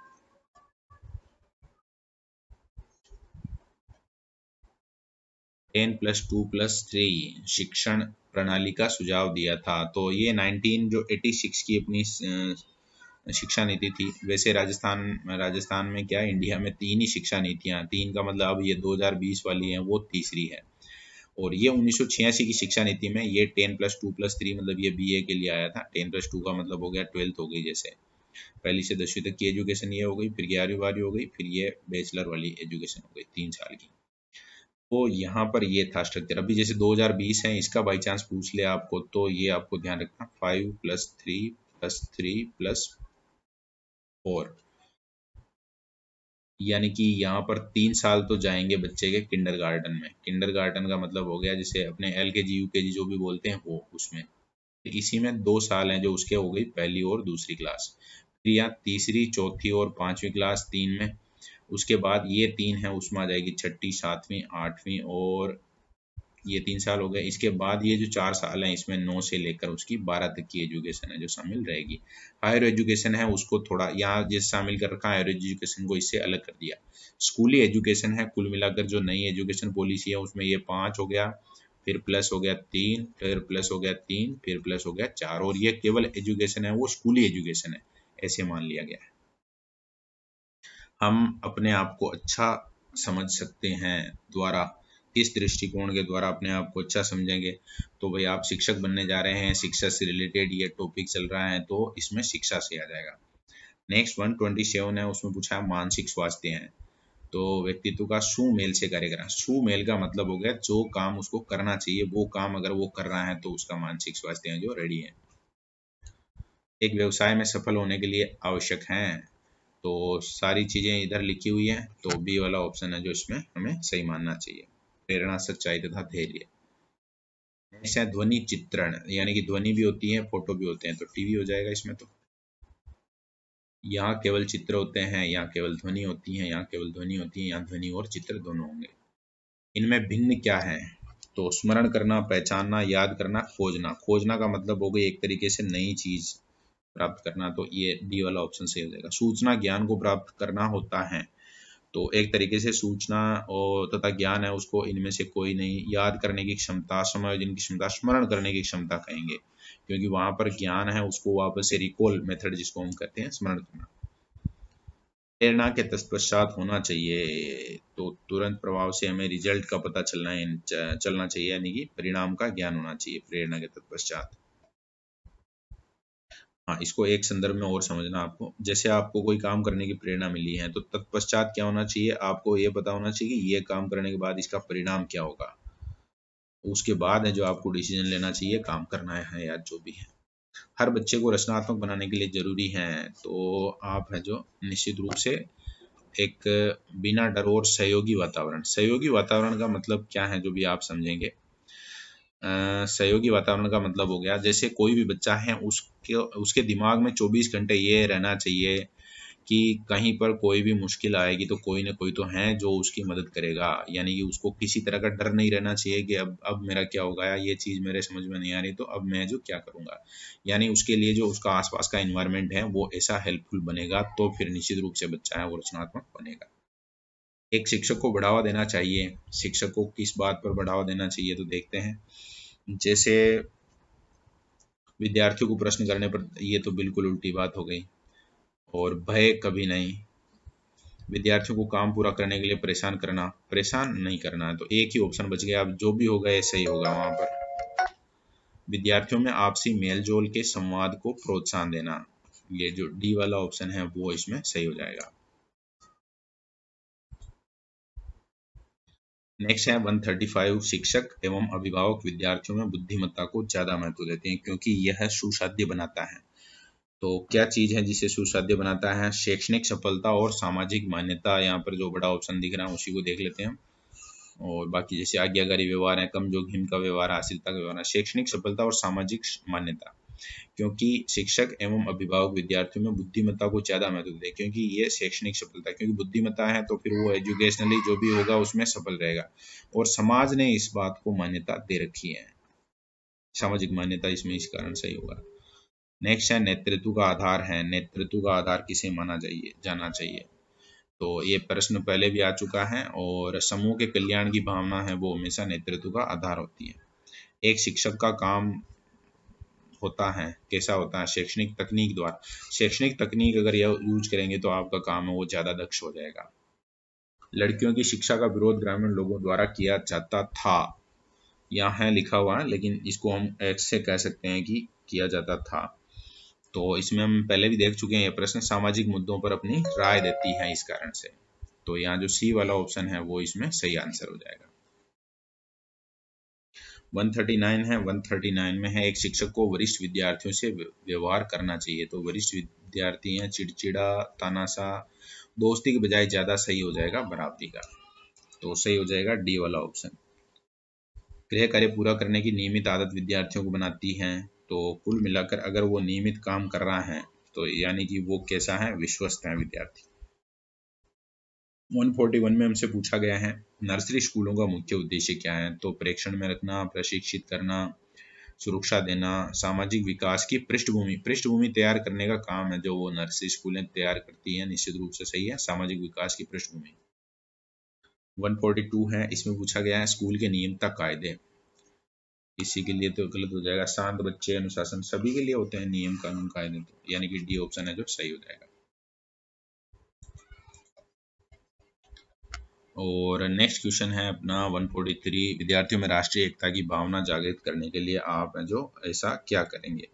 Ten plus two plus three शिक्षण प्रणाली का सुझाव दिया था तो ये 19 जो 86 की अपनी शिक्षा नीति थी वैसे राजस्थान राजस्थान में क्या इंडिया में तीन ही शिक्षा नीतियां तीन का मतलब अब ये 2020 वाली है वो तीसरी है और ये उन्नीस की शिक्षा नीति में ये ten plus two plus three मतलब ये बीए के लिए आया था टेन प्लस टू का मतलब हो गया ट्वेल्थ हो गई जैसे पहली से दसवीं तक की एजुकेशन ये हो गई फिर ग्यारहवीं बारहवीं हो गई फिर ये बैचलर वाली एजुकेशन हो गई तीन साल की तो यहाँ पर ये था स्ट्रक्चर अभी जैसे 2020 है इसका बाई चांस पूछ ले आपको तो ये आपको ध्यान रखना five plus three plus three plus four यानी कि यहाँ पर तीन साल तो जाएंगे बच्चे के किंडर गार्डन में किंडर गार्डन का मतलब हो गया जिसे अपने एल के जी यू के जी जो भी बोलते हैं वो उसमें इसी में दो साल हैं जो उसके हो गई पहली और दूसरी क्लास फिर यहाँ तीसरी चौथी और पांचवी क्लास तीन में उसके बाद ये तीन है उसमें आ जाएगी छठी सातवीं आठवीं और ये तीन साल हो गए इसके बाद ये जो चार साल है इसमें नौ से लेकर उसकी बारह तक की एजुकेशन है जो शामिल रहेगी हायर एजुकेशन है उसको थोड़ा यहाँ जैसे शामिल कर रखा हायर एजुकेशन को इससे अलग कर दिया स्कूली एजुकेशन है कुल मिलाकर जो नई एजुकेशन पॉलिसी है उसमें ये पांच हो गया फिर प्लस हो गया तीन फिर प्लस हो गया तीन फिर प्लस हो गया चार और ये केवल एजुकेशन है वो स्कूली एजुकेशन है ऐसे मान लिया गया है हम अपने आप को अच्छा समझ सकते हैं द्वारा इस दृष्टिकोण के द्वारा अपने आप को अच्छा समझेंगे तो भाई आप शिक्षक बनने जा रहे हैं शिक्षा से रिलेटेड ये टॉपिक चल रहा है तो इसमें शिक्षा से आ जाएगा नेक्स्ट वन ट्वेंटी सेवन है उसमें पूछा है मानसिक स्वास्थ्य है तो व्यक्तित्व का सुमेल से कार्य करना सुमेल का मतलब हो गया जो काम उसको करना चाहिए वो काम अगर वो कर रहा है तो उसका मानसिक स्वास्थ्य है जो रेडी है एक व्यवसाय में सफल होने के लिए आवश्यक है तो सारी चीजें इधर लिखी हुई है तो बी वाला ऑप्शन है जो इसमें हमें सही मानना चाहिए प्रेरणा सच्चाई तथा धैर्य ध्वनि चित्रण यानी कि ध्वनि भी होती है फोटो भी होते हैं तो टीवी हो जाएगा इसमें तो यहाँ केवल चित्र होते हैं यहाँ केवल ध्वनि होती है यहाँ केवल ध्वनि होती है यहाँ ध्वनि और चित्र दोनों होंगे इनमें भिन्न क्या है तो स्मरण करना पहचानना याद करना खोजना खोजना का मतलब हो गई एक तरीके से नई चीज प्राप्त करना तो ये डी वाला ऑप्शन सही हो जाएगा सूचना ज्ञान को प्राप्त करना होता है तो एक तरीके से सूचना और तथा ज्ञान है उसको इनमें से कोई नहीं याद करने की क्षमता समायोजन की क्षमता स्मरण करने की क्षमता कहेंगे क्योंकि वहां पर ज्ञान है उसको वापस से रिकॉल मेथड जिसको हम कहते हैं स्मरण करना प्रेरणा के तत्पश्चात होना चाहिए तो तुरंत प्रभाव से हमें रिजल्ट का पता चलना चलना चाहिए यानी कि परिणाम का ज्ञान होना चाहिए प्रेरणा के तत्पश्चात हाँ इसको एक संदर्भ में और समझना आपको जैसे आपको कोई काम करने की प्रेरणा मिली है तो तत्पश्चात क्या होना चाहिए आपको ये पता होना चाहिए कि ये काम करने के बाद इसका परिणाम क्या होगा उसके बाद है जो आपको डिसीजन लेना चाहिए काम करना है या जो भी है हर बच्चे को रचनात्मक बनाने के लिए जरूरी है तो आप है जो निश्चित रूप से एक बिना डर और सहयोगी वातावरण सहयोगी वातावरण का मतलब क्या है जो भी आप समझेंगे सहयोगी वातावरण का मतलब हो गया जैसे कोई भी बच्चा है उस उसके दिमाग में 24 घंटे ये रहना चाहिए कि कहीं पर कोई भी मुश्किल आएगी तो कोई ना कोई तो है जो उसकी मदद करेगा यानी कि उसको किसी तरह का डर नहीं रहना चाहिए कि अब अब मेरा क्या होगा या ये चीज़ मेरे समझ में नहीं आ रही तो अब मैं जो क्या करूँगा यानी उसके लिए जो उसका आसपास का इन्वायरमेंट है वो ऐसा हेल्पफुल बनेगा तो फिर निश्चित रूप से बच्चा है वो रचनात्मक बनेगा एक शिक्षक को बढ़ावा देना चाहिए शिक्षक को किस बात पर बढ़ावा देना चाहिए तो देखते हैं जैसे विद्यार्थियों को प्रश्न करने पर ये तो बिल्कुल उल्टी बात हो गई और भय कभी नहीं विद्यार्थियों को काम पूरा करने के लिए परेशान करना परेशान नहीं करना है तो एक ही ऑप्शन बच गया अब जो भी होगा ये सही होगा वहां पर विद्यार्थियों में आपसी मेलजोल के संवाद को प्रोत्साहन देना ये जो डी वाला ऑप्शन है वो इसमें सही हो जाएगा नेक्स्ट है 135 शिक्षक एवं अभिभावक विद्यार्थियों में बुद्धिमत्ता को ज्यादा महत्व देते हैं क्योंकि यह सुसाध्य बनाता है तो क्या चीज है जिसे सुसाध्य बनाता है शैक्षणिक सफलता और सामाजिक मान्यता यहाँ पर जो बड़ा ऑप्शन दिख रहा है उसी को देख लेते हैं और बाकी जैसे आज्ञाकारी व्यवहार है कम हिम का व्यवहार आशीलता का व्यवहार शैक्षणिक सफलता और सामाजिक मान्यता क्योंकि शिक्षक एवं अभिभावक विद्यार्थियों में बुद्धिमत्ता को ज़्यादा महत्व दे क्योंकि ये शैक्षणिक सफलता क्योंकि बुद्धिमत्ता है तो फिर वो एजुकेशनली जो भी होगा उसमें सफल रहेगा और समाज ने इस बात को मान्यता दे रखी है सामाजिक मान्यता इसमें इस कारण सही होगा नेक्स्ट है नेतृत्व का आधार है नेतृत्व का आधार किसे माना चाहिए जाना चाहिए तो ये प्रश्न पहले भी आ चुका है और समूह के कल्याण की भावना है वो हमेशा नेतृत्व का आधार होती है एक शिक्षक का काम होता है कैसा होता है शैक्षणिक तकनीक द्वारा शैक्षणिक तकनीक अगर यह यूज करेंगे तो आपका काम है वो ज़्यादा दक्ष हो जाएगा लड़कियों की शिक्षा का विरोध ग्रामीण लोगों द्वारा किया जाता था यहाँ है लिखा हुआ है लेकिन इसको हम एक्स से कह सकते हैं कि किया जाता था तो इसमें हम पहले भी देख चुके हैं ये प्रश्न सामाजिक मुद्दों पर अपनी राय देती है इस कारण से तो यहाँ जो सी वाला ऑप्शन है वो इसमें सही आंसर हो जाएगा 139 है 139 में है एक शिक्षक को वरिष्ठ विद्यार्थियों से व्यवहार करना चाहिए तो वरिष्ठ विद्यार्थी हैं चिड़चिड़ा तानाशा दोस्ती के बजाय ज़्यादा सही हो जाएगा बराबरी का तो सही हो जाएगा डी वाला ऑप्शन गृह कार्य पूरा करने की नियमित आदत विद्यार्थियों को बनाती है तो कुल मिलाकर अगर वो नियमित काम कर रहा है तो यानी कि वो कैसा है विश्वस्त है विद्यार्थी 141 में हमसे पूछा गया है नर्सरी स्कूलों का मुख्य उद्देश्य क्या है तो प्रेक्षण में रखना प्रशिक्षित करना सुरक्षा देना सामाजिक विकास की पृष्ठभूमि पृष्ठभूमि तैयार करने का काम है जो वो नर्सरी स्कूलें तैयार करती हैं निश्चित रूप से सही है सामाजिक विकास की पृष्ठभूमि 142 है इसमें पूछा गया है स्कूल के नियमता कायदे इसी के लिए तो गलत हो जाएगा शांत बच्चे अनुशासन सभी के लिए होते हैं नियम कानून कायदे तो यानी कि डी ऑप्शन है जो सही हो जाएगा और नेक्स्ट क्वेश्चन है अपना 143 विद्यार्थियों में राष्ट्रीय एकता की भावना जागृत करने के लिए आप जो ऐसा क्या करेंगे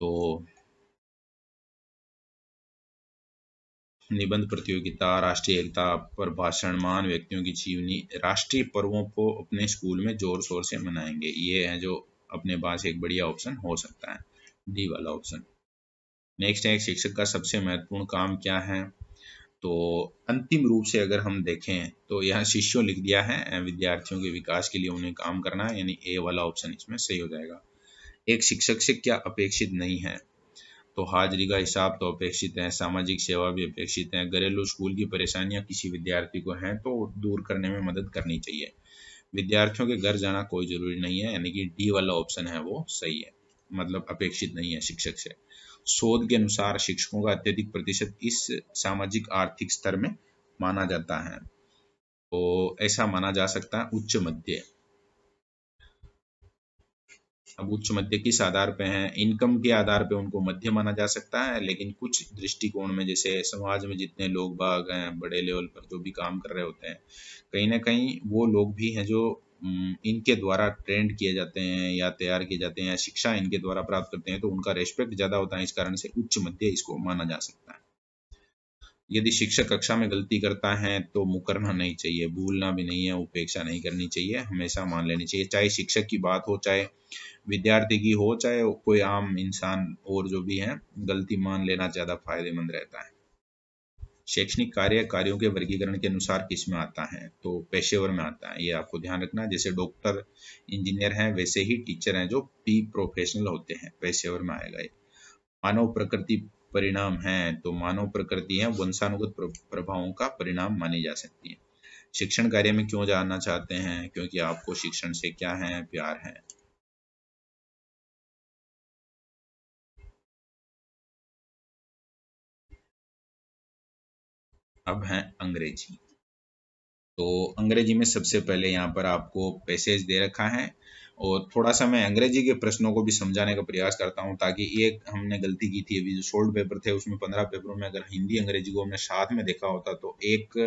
तो निबंध प्रतियोगिता राष्ट्रीय एकता पर भाषण मान व्यक्तियों की जीवनी राष्ट्रीय पर्वों को अपने स्कूल में जोर शोर से मनाएंगे ये है जो अपने पास एक बढ़िया ऑप्शन हो सकता है डी वाला ऑप्शन नेक्स्ट है शिक्षक का सबसे महत्वपूर्ण काम क्या है तो अंतिम रूप से अगर हम देखें तो यहाँ शिष्यों लिख दिया है विद्यार्थियों के विकास के लिए उन्हें काम करना है यानी ए वाला ऑप्शन इसमें सही हो जाएगा एक शिक्षक से क्या अपेक्षित नहीं है तो हाजिरी का हिसाब तो अपेक्षित है सामाजिक सेवा भी अपेक्षित है घरेलू स्कूल की परेशानियां किसी विद्यार्थी को हैं तो दूर करने में मदद करनी चाहिए विद्यार्थियों के घर जाना कोई जरूरी नहीं है यानी कि डी वाला ऑप्शन है वो सही है मतलब अपेक्षित नहीं है शिक्षक से शोध के अनुसार शिक्षकों का अत्यधिक प्रतिशत इस सामाजिक आर्थिक स्तर में माना जाता है तो ऐसा माना जा सकता है उच्च मध्य अब उच्च मध्य किस आधार पर है इनकम के आधार पर उनको मध्य माना जा सकता है लेकिन कुछ दृष्टिकोण में जैसे समाज में जितने लोग बाग हैं बड़े लेवल पर जो भी काम कर रहे होते हैं कहीं ना कहीं वो लोग भी हैं जो इनके द्वारा ट्रेंड किए जाते हैं या तैयार किए जाते हैं या शिक्षा इनके द्वारा प्राप्त करते हैं तो उनका रेस्पेक्ट ज़्यादा होता है इस कारण से उच्च मध्य इसको माना जा सकता है यदि शिक्षक कक्षा में गलती करता है तो मुकरना नहीं चाहिए भूलना भी नहीं है उपेक्षा नहीं करनी चाहिए हमेशा मान लेनी चाहिए चाहे शिक्षक की बात हो चाहे विद्यार्थी की हो चाहे कोई आम इंसान और जो भी है गलती मान लेना ज़्यादा फायदेमंद रहता है शैक्षणिक कार्य कार्यों के वर्गीकरण के अनुसार किस में आता है तो पेशेवर में आता है ये आपको ध्यान रखना जैसे डॉक्टर इंजीनियर हैं वैसे ही टीचर हैं जो पी प्रोफेशनल होते हैं पेशेवर में आएगा ये मानव प्रकृति परिणाम है तो मानव प्रकृति है वंशानुगत प्रभावों का परिणाम मानी जा सकती है शिक्षण कार्य में क्यों जाना चाहते हैं क्योंकि आपको शिक्षण से क्या है प्यार है अब है अंग्रेजी तो अंग्रेजी में सबसे पहले यहाँ पर आपको पैसेज दे रखा है और थोड़ा सा मैं अंग्रेजी के प्रश्नों को भी समझाने का प्रयास करता हूँ ताकि एक हमने गलती की थी अभी जो शोल्ड पेपर थे उसमें पंद्रह पेपरों में अगर हिंदी अंग्रेजी को हमने साथ में देखा होता तो एक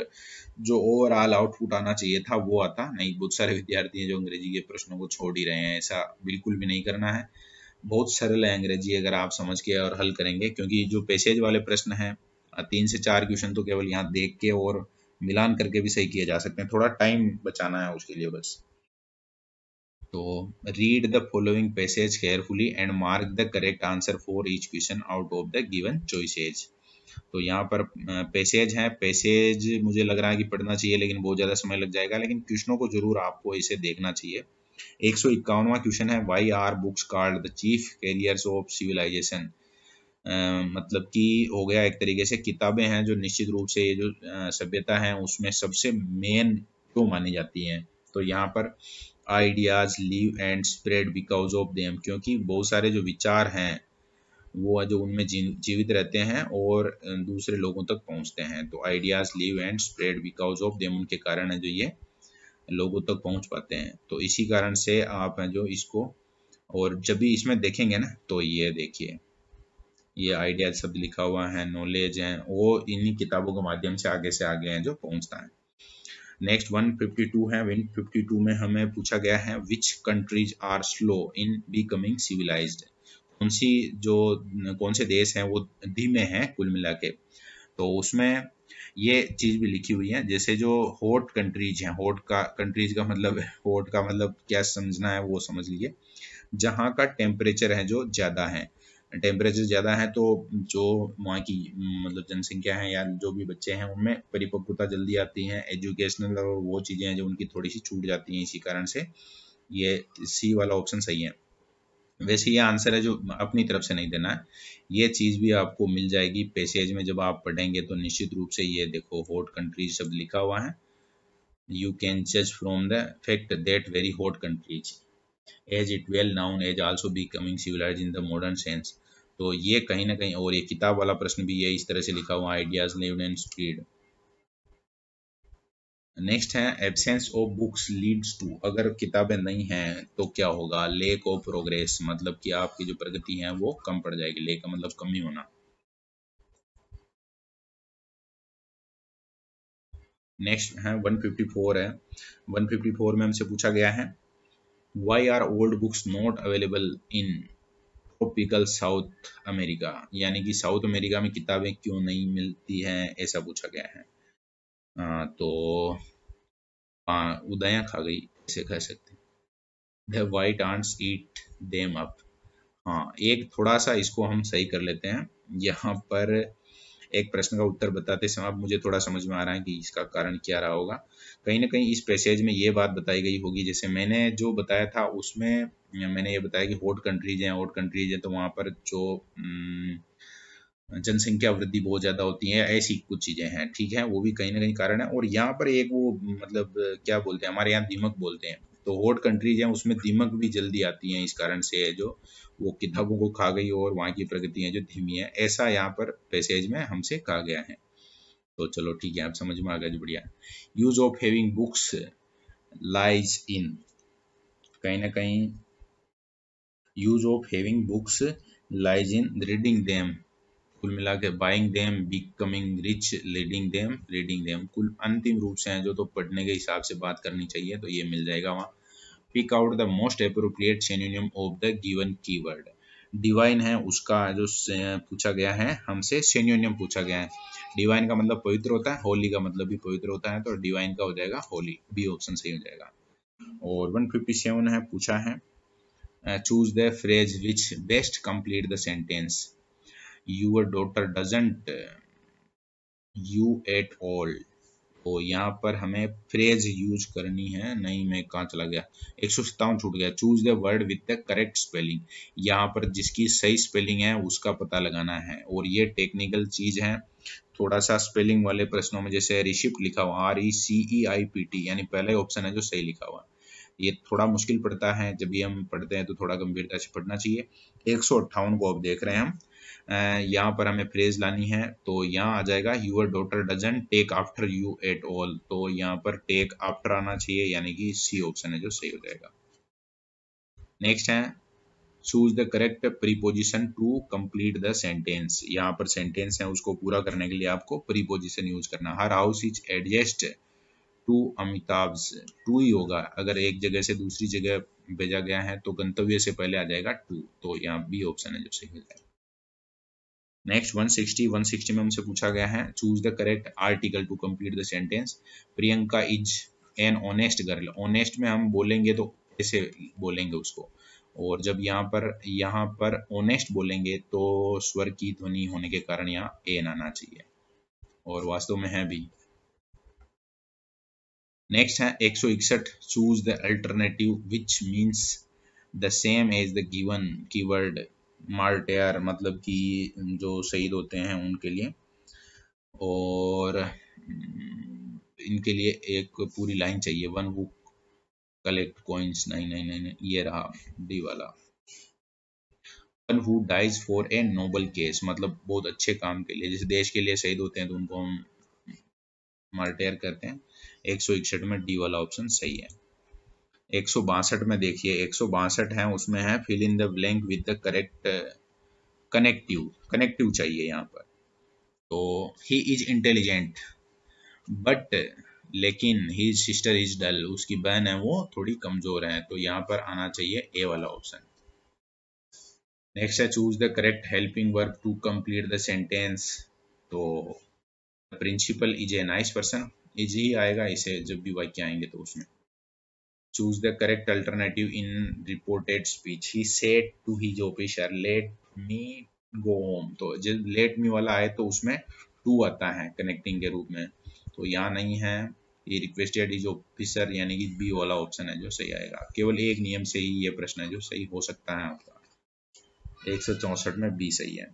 जो ओवरऑल आउटपुट आना चाहिए था वो आता नहीं बहुत सारे विद्यार्थी हैं जो अंग्रेजी के प्रश्नों को छोड़ ही रहे हैं ऐसा बिल्कुल भी नहीं करना है बहुत सरल है अंग्रेजी अगर आप समझ के और हल करेंगे क्योंकि जो पैसेज वाले प्रश्न हैं तीन से चार क्वेश्चन तो केवल यहाँ देख के और मिलान करके भी सही किए जा सकते हैं थोड़ा टाइम बचाना है उसके लिए बस तो read the following passage carefully and mark the correct answer for each question out of the given choices तो यहाँ पर पैसेज है पैसेज मुझे लग रहा है कि पढ़ना चाहिए लेकिन बहुत ज़्यादा समय लग जाएगा लेकिन क्वेश्चनों को जरूर आपको इसे देखना चाहिए एक सौ इक्यावनवा क्वेश्चन है why are books called the chief carriers of civilization मतलब कि हो गया एक तरीके से किताबें हैं जो निश्चित रूप से ये जो सभ्यता है उसमें सबसे मेन क्यों तो मानी जाती है तो यहाँ पर ideas live and spread because of them क्योंकि बहुत सारे जो विचार हैं वो जो उनमें जीवित रहते हैं और दूसरे लोगों तक पहुंचते हैं तो ideas live and spread because of them उनके कारण है जो ये लोगों तक पहुंच पाते हैं तो इसी कारण से आप जो इसको और जब भी इसमें देखेंगे ना तो ये देखिए ये आइडिया सब लिखा हुआ है नॉलेज है वो इन्हीं किताबों के माध्यम से आगे से आगे हैं जो पहुंचता है नेक्स्ट 152 है 152 में हमें पूछा गया है which countries are slow in becoming civilize कौन सी जो कौन से देश हैं वो धीमे हैं कुल मिला के तो उसमें ये चीज भी लिखी हुई है जैसे जो हॉट कंट्रीज हैं हॉट का कंट्रीज का मतलब हॉट का मतलब क्या समझना है वो समझ लीजिए जहाँ का टेम्परेचर है जो ज़्यादा है टेम्परेचर ज़्यादा है तो जो वहाँ की मतलब जनसंख्या है या जो भी बच्चे हैं उनमें परिपक्वता जल्दी आती है एजुकेशनल और वो चीज़ें हैं जो उनकी थोड़ी सी छूट जाती हैं इसी कारण से ये सी वाला ऑप्शन सही है वैसे ये आंसर है जो अपनी तरफ से नहीं देना है ये चीज़ भी आपको मिल जाएगी पैसेज में जब आप पढ़ेंगे तो निश्चित रूप से ये देखो हॉट कंट्रीज शब्द लिखा हुआ है यू कैन जज from the fact that very hot countries as it well known as also becoming civilize in the modern sense तो ये कहीं ना कहीं और ये किताब वाला प्रश्न भी ये इस तरह से लिखा हुआ ideas lived and speed next है absence of books leads to अगर किताबें नहीं हैं तो क्या होगा लेक ऑफ प्रोग्रेस मतलब कि आपकी जो प्रगति है वो कम पड़ जाएगी लेक का मतलब कमी होना नेक्स्ट है 154 है 154 में हमसे पूछा गया है why are old books not available in tropical South America यानी कि साउथ अमेरिका में किताबें क्यों नहीं मिलती hain ऐसा पूछा गया है आ, तो udaya खा गई ऐसे कह सकते the white ants eat them up ha हाँ एक थोड़ा सा इसको हम सही कर लेते हैं यहाँ पर एक प्रश्न का उत्तर बताते समय मुझे थोड़ा समझ में आ रहा है कि इसका कारण क्या रहा होगा कहीं ना कहीं इस पैसेज में ये बात बताई गई होगी जैसे मैंने जो बताया था उसमें मैंने ये बताया कि होट कंट्रीज हैं होट कंट्रीज हैं तो वहाँ पर जो जनसंख्या वृद्धि बहुत ज़्यादा होती है ऐसी कुछ चीज़ें हैं ठीक है वो भी कहीं ना कहीं कारण है और यहाँ पर एक वो मतलब क्या बोलते हैं हमारे यहाँ दीमक बोलते हैं तो होट कंट्रीज हैं उसमें दीमक भी जल्दी आती हैं इस कारण से जो वो किताबों को खा गई और वहाँ की प्रगति है जो धीमी है ऐसा यहाँ पर पैसेज में हमसे कहा गया है तो चलो ठीक है आप समझ में आ गए बढ़िया use of having books lies in कहीं ना कहीं use of having books lies in reading them कुल मिला के buying them becoming rich reading them reading them कुल अंतिम रूप से हैं जो तो पढ़ने के हिसाब से बात करनी चाहिए तो ये मिल जाएगा वहाँ pick out the most appropriate synonym of the given keyword divine है उसका जो पूछा गया है हमसे सेनोनियम पूछा गया है डिवाइन का मतलब पवित्र होता है होली का मतलब भी पवित्र होता है तो डिवाइन का हो जाएगा होली बी ऑप्शन सही हो जाएगा और 157 है पूछा है choose the phrase which best complete the sentence your daughter doesn't you at all ओ यहाँ पर हमें फ्रेज यूज करनी है नहीं मैं कहाँ चला गया एक सौ सत्तावन छूट गया choose the word with the correct spelling यहाँ पर जिसकी सही स्पेलिंग है उसका पता लगाना है और ये टेक्निकल चीज है थोड़ा सा स्पेलिंग वाले प्रश्नों में जैसे रिशिप्ट लिखा हुआ R E C E I P T यानी पहला ऑप्शन है जो सही लिखा हुआ ये थोड़ा मुश्किल पड़ता है जब भी हम पढ़ते हैं तो थोड़ा गंभीरता से पढ़ना चाहिए एक को आप देख रहे हैं हम यहाँ पर हमें फ्रेज लानी है तो यहाँ आ जाएगा your daughter doesn't take after you at all तो यहाँ पर टेक आफ्टर आना चाहिए यानी कि सी ऑप्शन है जो सही हो जाएगा नेक्स्ट है choose the correct preposition to complete the sentence यहाँ पर सेंटेंस है उसको पूरा करने के लिए आपको प्रीपोजिशन यूज करना her house is adjacent to Amitabh to ही होगा अगर एक जगह से दूसरी जगह भेजा गया है तो गंतव्य से पहले आ जाएगा टू तो यहाँ बी ऑप्शन है जो सही हो जाएगा नेक्स्ट 160 160 में हमसे पूछा गया है choose the correct article to complete the sentence Priyanka is an honest girl honest में हम बोलेंगे तो ऐसे बोलेंगे उसको और जब यहाँ पर यहाँ पर ऑनेस्ट बोलेंगे तो स्वर की ध्वनि होने के कारण यहाँ एन आना चाहिए और वास्तव में है भी नेक्स्ट है एक सौ इकसठ choose the alternative which means the same as the given keyword martyr मतलब कि जो शहीद होते हैं उनके लिए और इनके लिए एक पूरी लाइन चाहिए one book collect coins nine nine nine ये रहा डी वाला one who dies for a noble cause मतलब बहुत अच्छे काम के लिए जैसे देश के लिए शहीद होते हैं तो उनको हम मार्टेयर करते हैं एक सौ इकसठ में डी वाला ऑप्शन सही है एक में देखिए एक है उसमें है fill in the blank with the correct connective connective चाहिए यहाँ पर तो ही इज इंटेलिजेंट बट लेकिन ही सिस्टर इज डल उसकी बहन है वो थोड़ी कमजोर है तो यहाँ पर आना चाहिए ए वाला ऑप्शन नेक्स्ट है choose the correct helping verb to complete the sentence तो principal is a nice person is ही आएगा इसे जब भी वाक्य आएंगे तो उसमें choose the correct alternative in reported speech. He said to his officer, let me go home. तो जब let me वाला आए तो उसमें to आता है connecting के रूप में तो यहाँ नहीं है ये रिक्वेस्टेड इज ऑफिसर यानी कि बी वाला ऑप्शन है जो सही आएगा केवल एक नियम से ही ये प्रश्न है जो सही हो सकता है आपका एक में बी सही है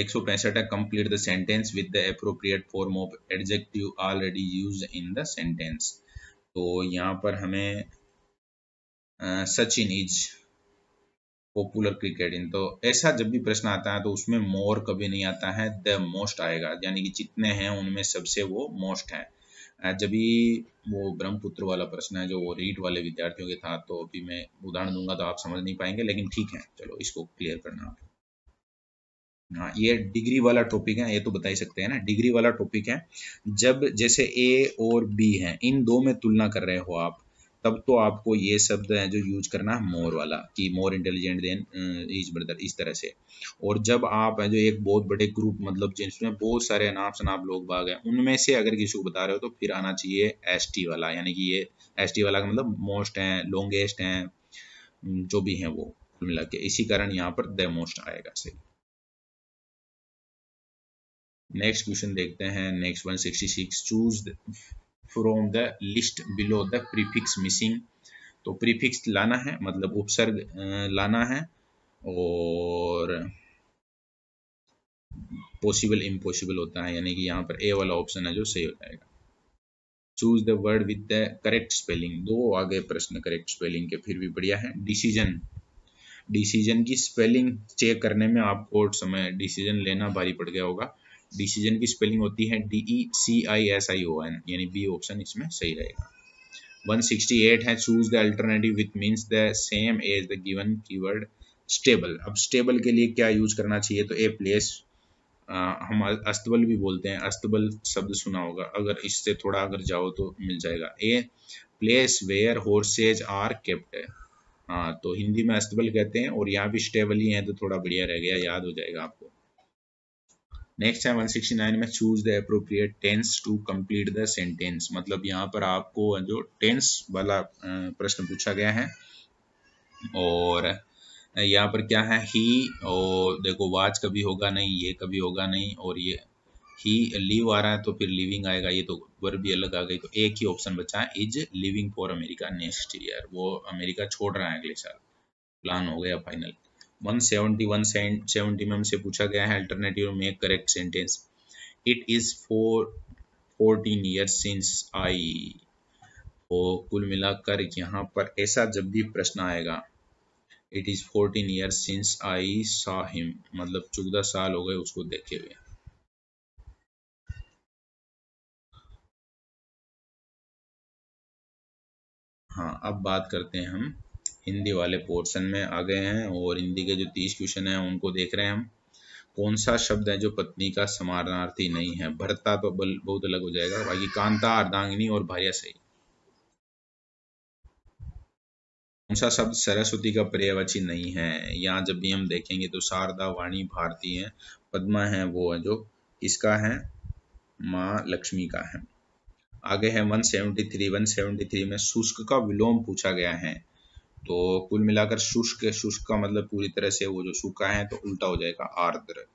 एक सौ पैंसठ है complete the sentence with the appropriate form of adjective already used in the sentence तो यहाँ पर हमें Sachin is popular cricket in तो ऐसा जब भी प्रश्न आता है तो उसमें मोर कभी नहीं आता है द मोस्ट आएगा यानी कि जितने हैं उनमें सबसे वो मोस्ट है जब भी वो ब्रह्मपुत्र वाला प्रश्न है जो वो रीट वाले विद्यार्थियों के था तो अभी मैं उदाहरण दूंगा तो आप समझ नहीं पाएंगे लेकिन ठीक है चलो इसको क्लियर करना आप हाँ, ये डिग्री वाला टॉपिक है ये तो बता ही सकते हैं ना डिग्री वाला टॉपिक है जब जैसे ए और बी है इन दो में तुलना कर रहे हो आप तब तो आपको ये शब्द है जो यूज करना है मोर वाला कि more intelligent than is brother इस तरह से और जब आप है जो एक बहुत बड़े ग्रुप मतलब जिसमें बहुत सारे अनाप शनाप लोग भाग हैं उनमें से अगर किसी को बता रहे हो तो फिर आना चाहिए एस वाला यानी कि ये एस वाला का मतलब मोस्ट है लॉन्गेस्ट है जो भी है वो मिला के इसी कारण यहाँ पर द मोस्ट आएगा सही नेक्स्ट क्वेश्चन देखते हैं next 166 choose from the list below the prefix missing तो प्रीफिक्स लाना है मतलब उपसर्ग लाना है और पॉसिबल इम्पॉसिबल होता है यानी कि यहाँ पर ए वाला ऑप्शन है जो सही हो जाएगा choose the word with the correct spelling दो आगे प्रश्न करेक्ट स्पेलिंग के फिर भी बढ़िया है डिसीजन डिसीजन की स्पेलिंग चेक करने में आपको समय डिसीजन लेना भारी पड़ गया होगा डिसीजन की स्पेलिंग होती है D E C I S I O N यानी बी ऑप्शन इसमें सही रहेगा 168 है choose the alternative with means the same as the given keyword stable अब स्टेबल के लिए क्या यूज करना चाहिए तो ए प्लेस हम अस्तबल भी बोलते हैं अस्तबल शब्द सुना होगा अगर इससे थोड़ा अगर जाओ तो मिल जाएगा a place where horses are kept हाँ तो हिंदी में अस्तबल कहते हैं और यहाँ भी स्टेबल ही है तो थोड़ा बढ़िया रह गया याद हो जाएगा आपको नेक्स्ट है 169 में choose the appropriate tense to complete the sentence मतलब यहाँ पर आपको जो टेंस वाला प्रश्न पूछा गया है और यहाँ पर क्या है ही और देखो वाच कभी होगा नहीं ये कभी होगा नहीं और ये ही लीव आ रहा है तो फिर लिविंग आएगा ये तो वर भी अलग आ गई तो एक ही ऑप्शन बचा है is living for America next year वो अमेरिका छोड़ रहा है अगले साल प्लान हो गया फाइनल 171 170 में हमसे पूछा गया है अल्टरनेटिव में correct sentence it is four fourteen year since I तो कुल मिलाकर यहाँ पर ऐसा जब भी प्रश्न आएगा it is fourteen year since I saw him मतलब चौदह साल हो गए उसको देखे हुए हाँ अब बात करते हैं हम हिंदी वाले पोर्शन में आ गए हैं और हिंदी के जो तीस क्वेश्चन हैं उनको देख रहे हैं हम कौन सा शब्द है जो पत्नी का समानार्थी नहीं है भरता तो बहुत अलग हो जाएगा बाकी कांता अर्धांगिनी और भार्य सही कौन सा शब्द सरस्वती का पर्यावची नहीं है यहाँ जब भी हम देखेंगे तो शारदा वाणी भारती है पद्मा है वो है जो किसका है माँ लक्ष्मी का है आगे है 173 173 में शुष्क का विलोम पूछा गया है तो कुल मिलाकर शुष्क शुष्क का मतलब पूरी तरह से वो जो सूखा है तो उल्टा हो जाएगा आर्द्र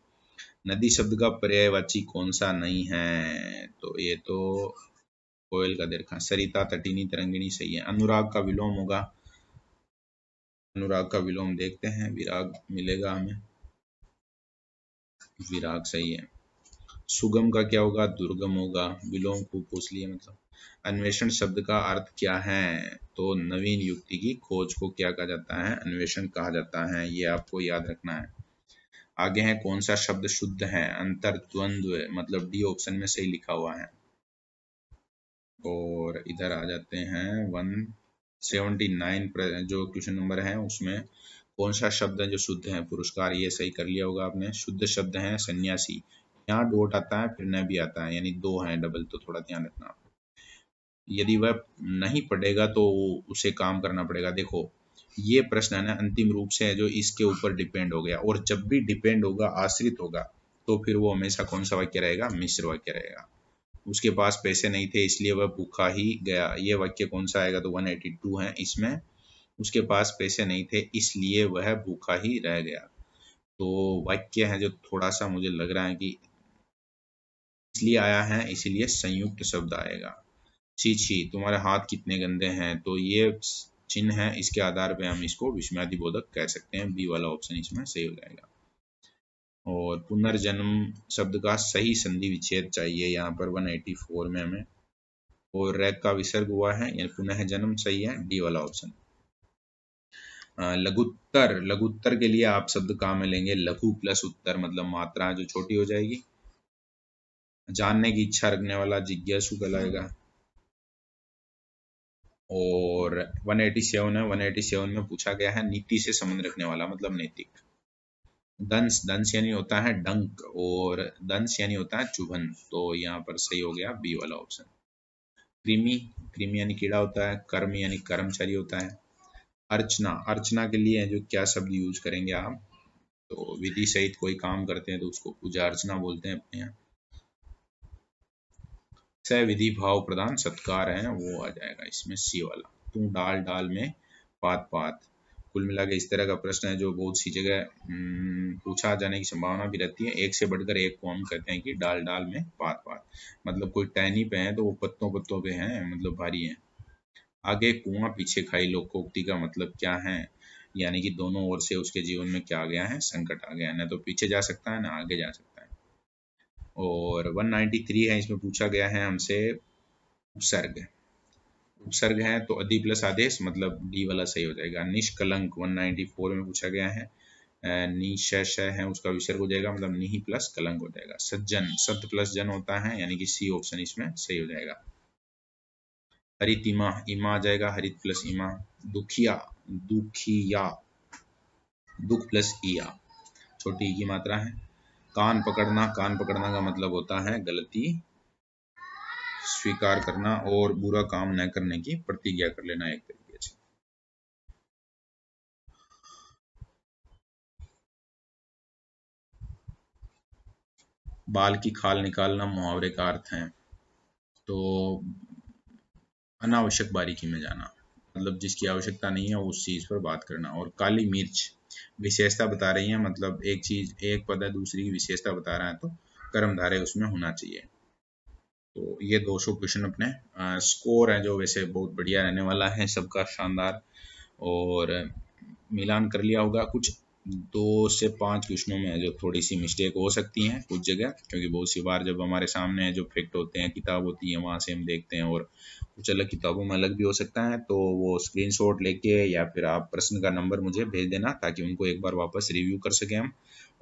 नदी शब्द का पर्यायवाची कौन सा नहीं है तो ये तो कोयल का देखा सरिता तटीनी तरंगिणी सही है अनुराग का विलोम होगा अनुराग का विलोम देखते हैं विराग मिलेगा हमें विराग सही है सुगम का क्या होगा दुर्गम होगा विलोम को पूछ लिए मतलब अन्वेषण शब्द का अर्थ क्या है तो नवीन युक्ति की खोज को क्या कहा जाता है अन्वेषण कहा जाता है ये आपको याद रखना है आगे है कौन सा शब्द शुद्ध है अंतर द्वंद्व मतलब डी ऑप्शन में सही लिखा हुआ है और इधर आ जाते हैं वन सेवेंटी नाइन जो क्वेश्चन नंबर है उसमें कौन सा शब्द है जो शुद्ध है पुरस्कार ये सही कर लिया होगा आपने शुद्ध शब्द है सन्यासी यहाँ डोट आता है फिर न भी आता है यानी दो हैं डबल तो थोड़ा ध्यान रखना आपको यदि वह नहीं पढ़ेगा तो उसे काम करना पड़ेगा देखो ये प्रश्न है ना अंतिम रूप से है जो इसके ऊपर डिपेंड हो गया और जब भी डिपेंड होगा आश्रित होगा तो फिर वो हमेशा कौन सा वाक्य रहेगा मिश्र वाक्य रहेगा उसके पास पैसे नहीं थे इसलिए वह भूखा ही गया ये वाक्य कौन सा आएगा तो 182 है इसमें उसके पास पैसे नहीं थे इसलिए वह भूखा ही रह गया तो वाक्य है जो थोड़ा सा मुझे लग रहा है कि इसलिए आया है इसीलिए संयुक्त शब्द आएगा छी छी तुम्हारे हाथ कितने गंदे हैं तो ये चिन्ह है इसके आधार पे हम इसको विस्मयादि बोधक कह सकते हैं बी वाला ऑप्शन इसमें सही हो जाएगा और पुनर्जन्म शब्द का सही संधि विच्छेद चाहिए यहाँ पर 184 में हमें और रैक का विसर्ग हुआ है यानी पुनः जन्म सही है डी वाला ऑप्शन लघुत्तर लघुत्तर के लिए आप शब्द काम में लेंगे लघु प्लस उत्तर मतलब मात्रा जो छोटी हो जाएगी जानने की इच्छा रखने वाला जिज्ञासु कहलाएगा और 187 है 187 में पूछा गया है नीति से संबंध रखने वाला मतलब नैतिक दंश दंश यानी होता है डंक और दंश यानी होता है चुभन तो यहाँ पर सही हो गया बी वाला ऑप्शन कृमि कृमि यानी कीड़ा होता है कर्म यानी कर्मचारी होता है अर्चना अर्चना के लिए जो क्या शब्द यूज करेंगे आप तो विधि सहित कोई काम करते हैं तो उसको पूजा अर्चना बोलते हैं अपने यहाँ सह विधि भाव प्रदान सत्कार है वो आ जाएगा इसमें सी वाला तू डाल डाल में पात पात कुल मिला के इस तरह का प्रश्न है जो बहुत सी जगह हम्म, पूछा जाने की संभावना भी रहती है एक से बढ़कर एक को हम कहते हैं कि डाल डाल में पात पात मतलब कोई टहनी पे है तो वो पत्तों पत्तों पे हैं मतलब भारी है आगे कुआं पीछे खाई लोकोक्ति का मतलब क्या है यानी कि दोनों ओर से उसके जीवन में क्या आ गया है संकट आ गया ना तो पीछे जा सकता है ना आगे जा सकता है और 193 है इसमें पूछा गया है हमसे उपसर्ग उपसर्ग है तो अधि प्लस आदेश मतलब डी वाला सही हो जाएगा निष्कलंक 194 में पूछा गया है निश है उसका विसर्ग हो जाएगा मतलब निही प्लस कलंक हो जाएगा सज्जन सत्य प्लस जन होता है यानी कि सी ऑप्शन इसमें सही हो जाएगा हरित इमा इमा आ जाएगा हरित प्लस इमा दुखिया दुखिया दुख प्लस इया छोटी की मात्रा है कान पकड़ना कान पकड़ना का मतलब होता है गलती स्वीकार करना और बुरा काम न करने की प्रतिज्ञा कर लेना एक तरीके से बाल की खाल निकालना मुहावरे का अर्थ है तो अनावश्यक बारीकी में जाना मतलब जिसकी आवश्यकता नहीं है उस चीज पर बात करना और काली मिर्च विशेषता बता रही है मतलब एक चीज एक पद है दूसरी की विशेषता बता रहा है तो कर्मधारय उसमें होना चाहिए तो ये दो सौ क्वेश्चन अपने आ, स्कोर है जो वैसे बहुत बढ़िया रहने वाला है सबका शानदार और मिलान कर लिया होगा कुछ दो से पांच क्वेश्चनों में जो थोड़ी सी मिस्टेक हो सकती हैं कुछ जगह क्योंकि बहुत सी बार जब हमारे सामने जो फैक्ट होते हैं किताब होती है वहाँ से हम देखते हैं और कुछ अलग किताबों में अलग भी हो सकता है तो वो स्क्रीन लेके या फिर आप प्रश्न का नंबर मुझे भेज देना ताकि उनको एक बार वापस रिव्यू कर सकें हम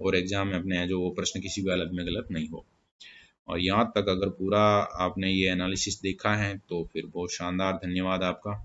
और एग्ज़ाम में अपने जो वो प्रश्न किसी भी अलग में गलत नहीं हो और यहाँ तक अगर पूरा आपने ये एनालिसिस देखा है तो फिर बहुत शानदार धन्यवाद आपका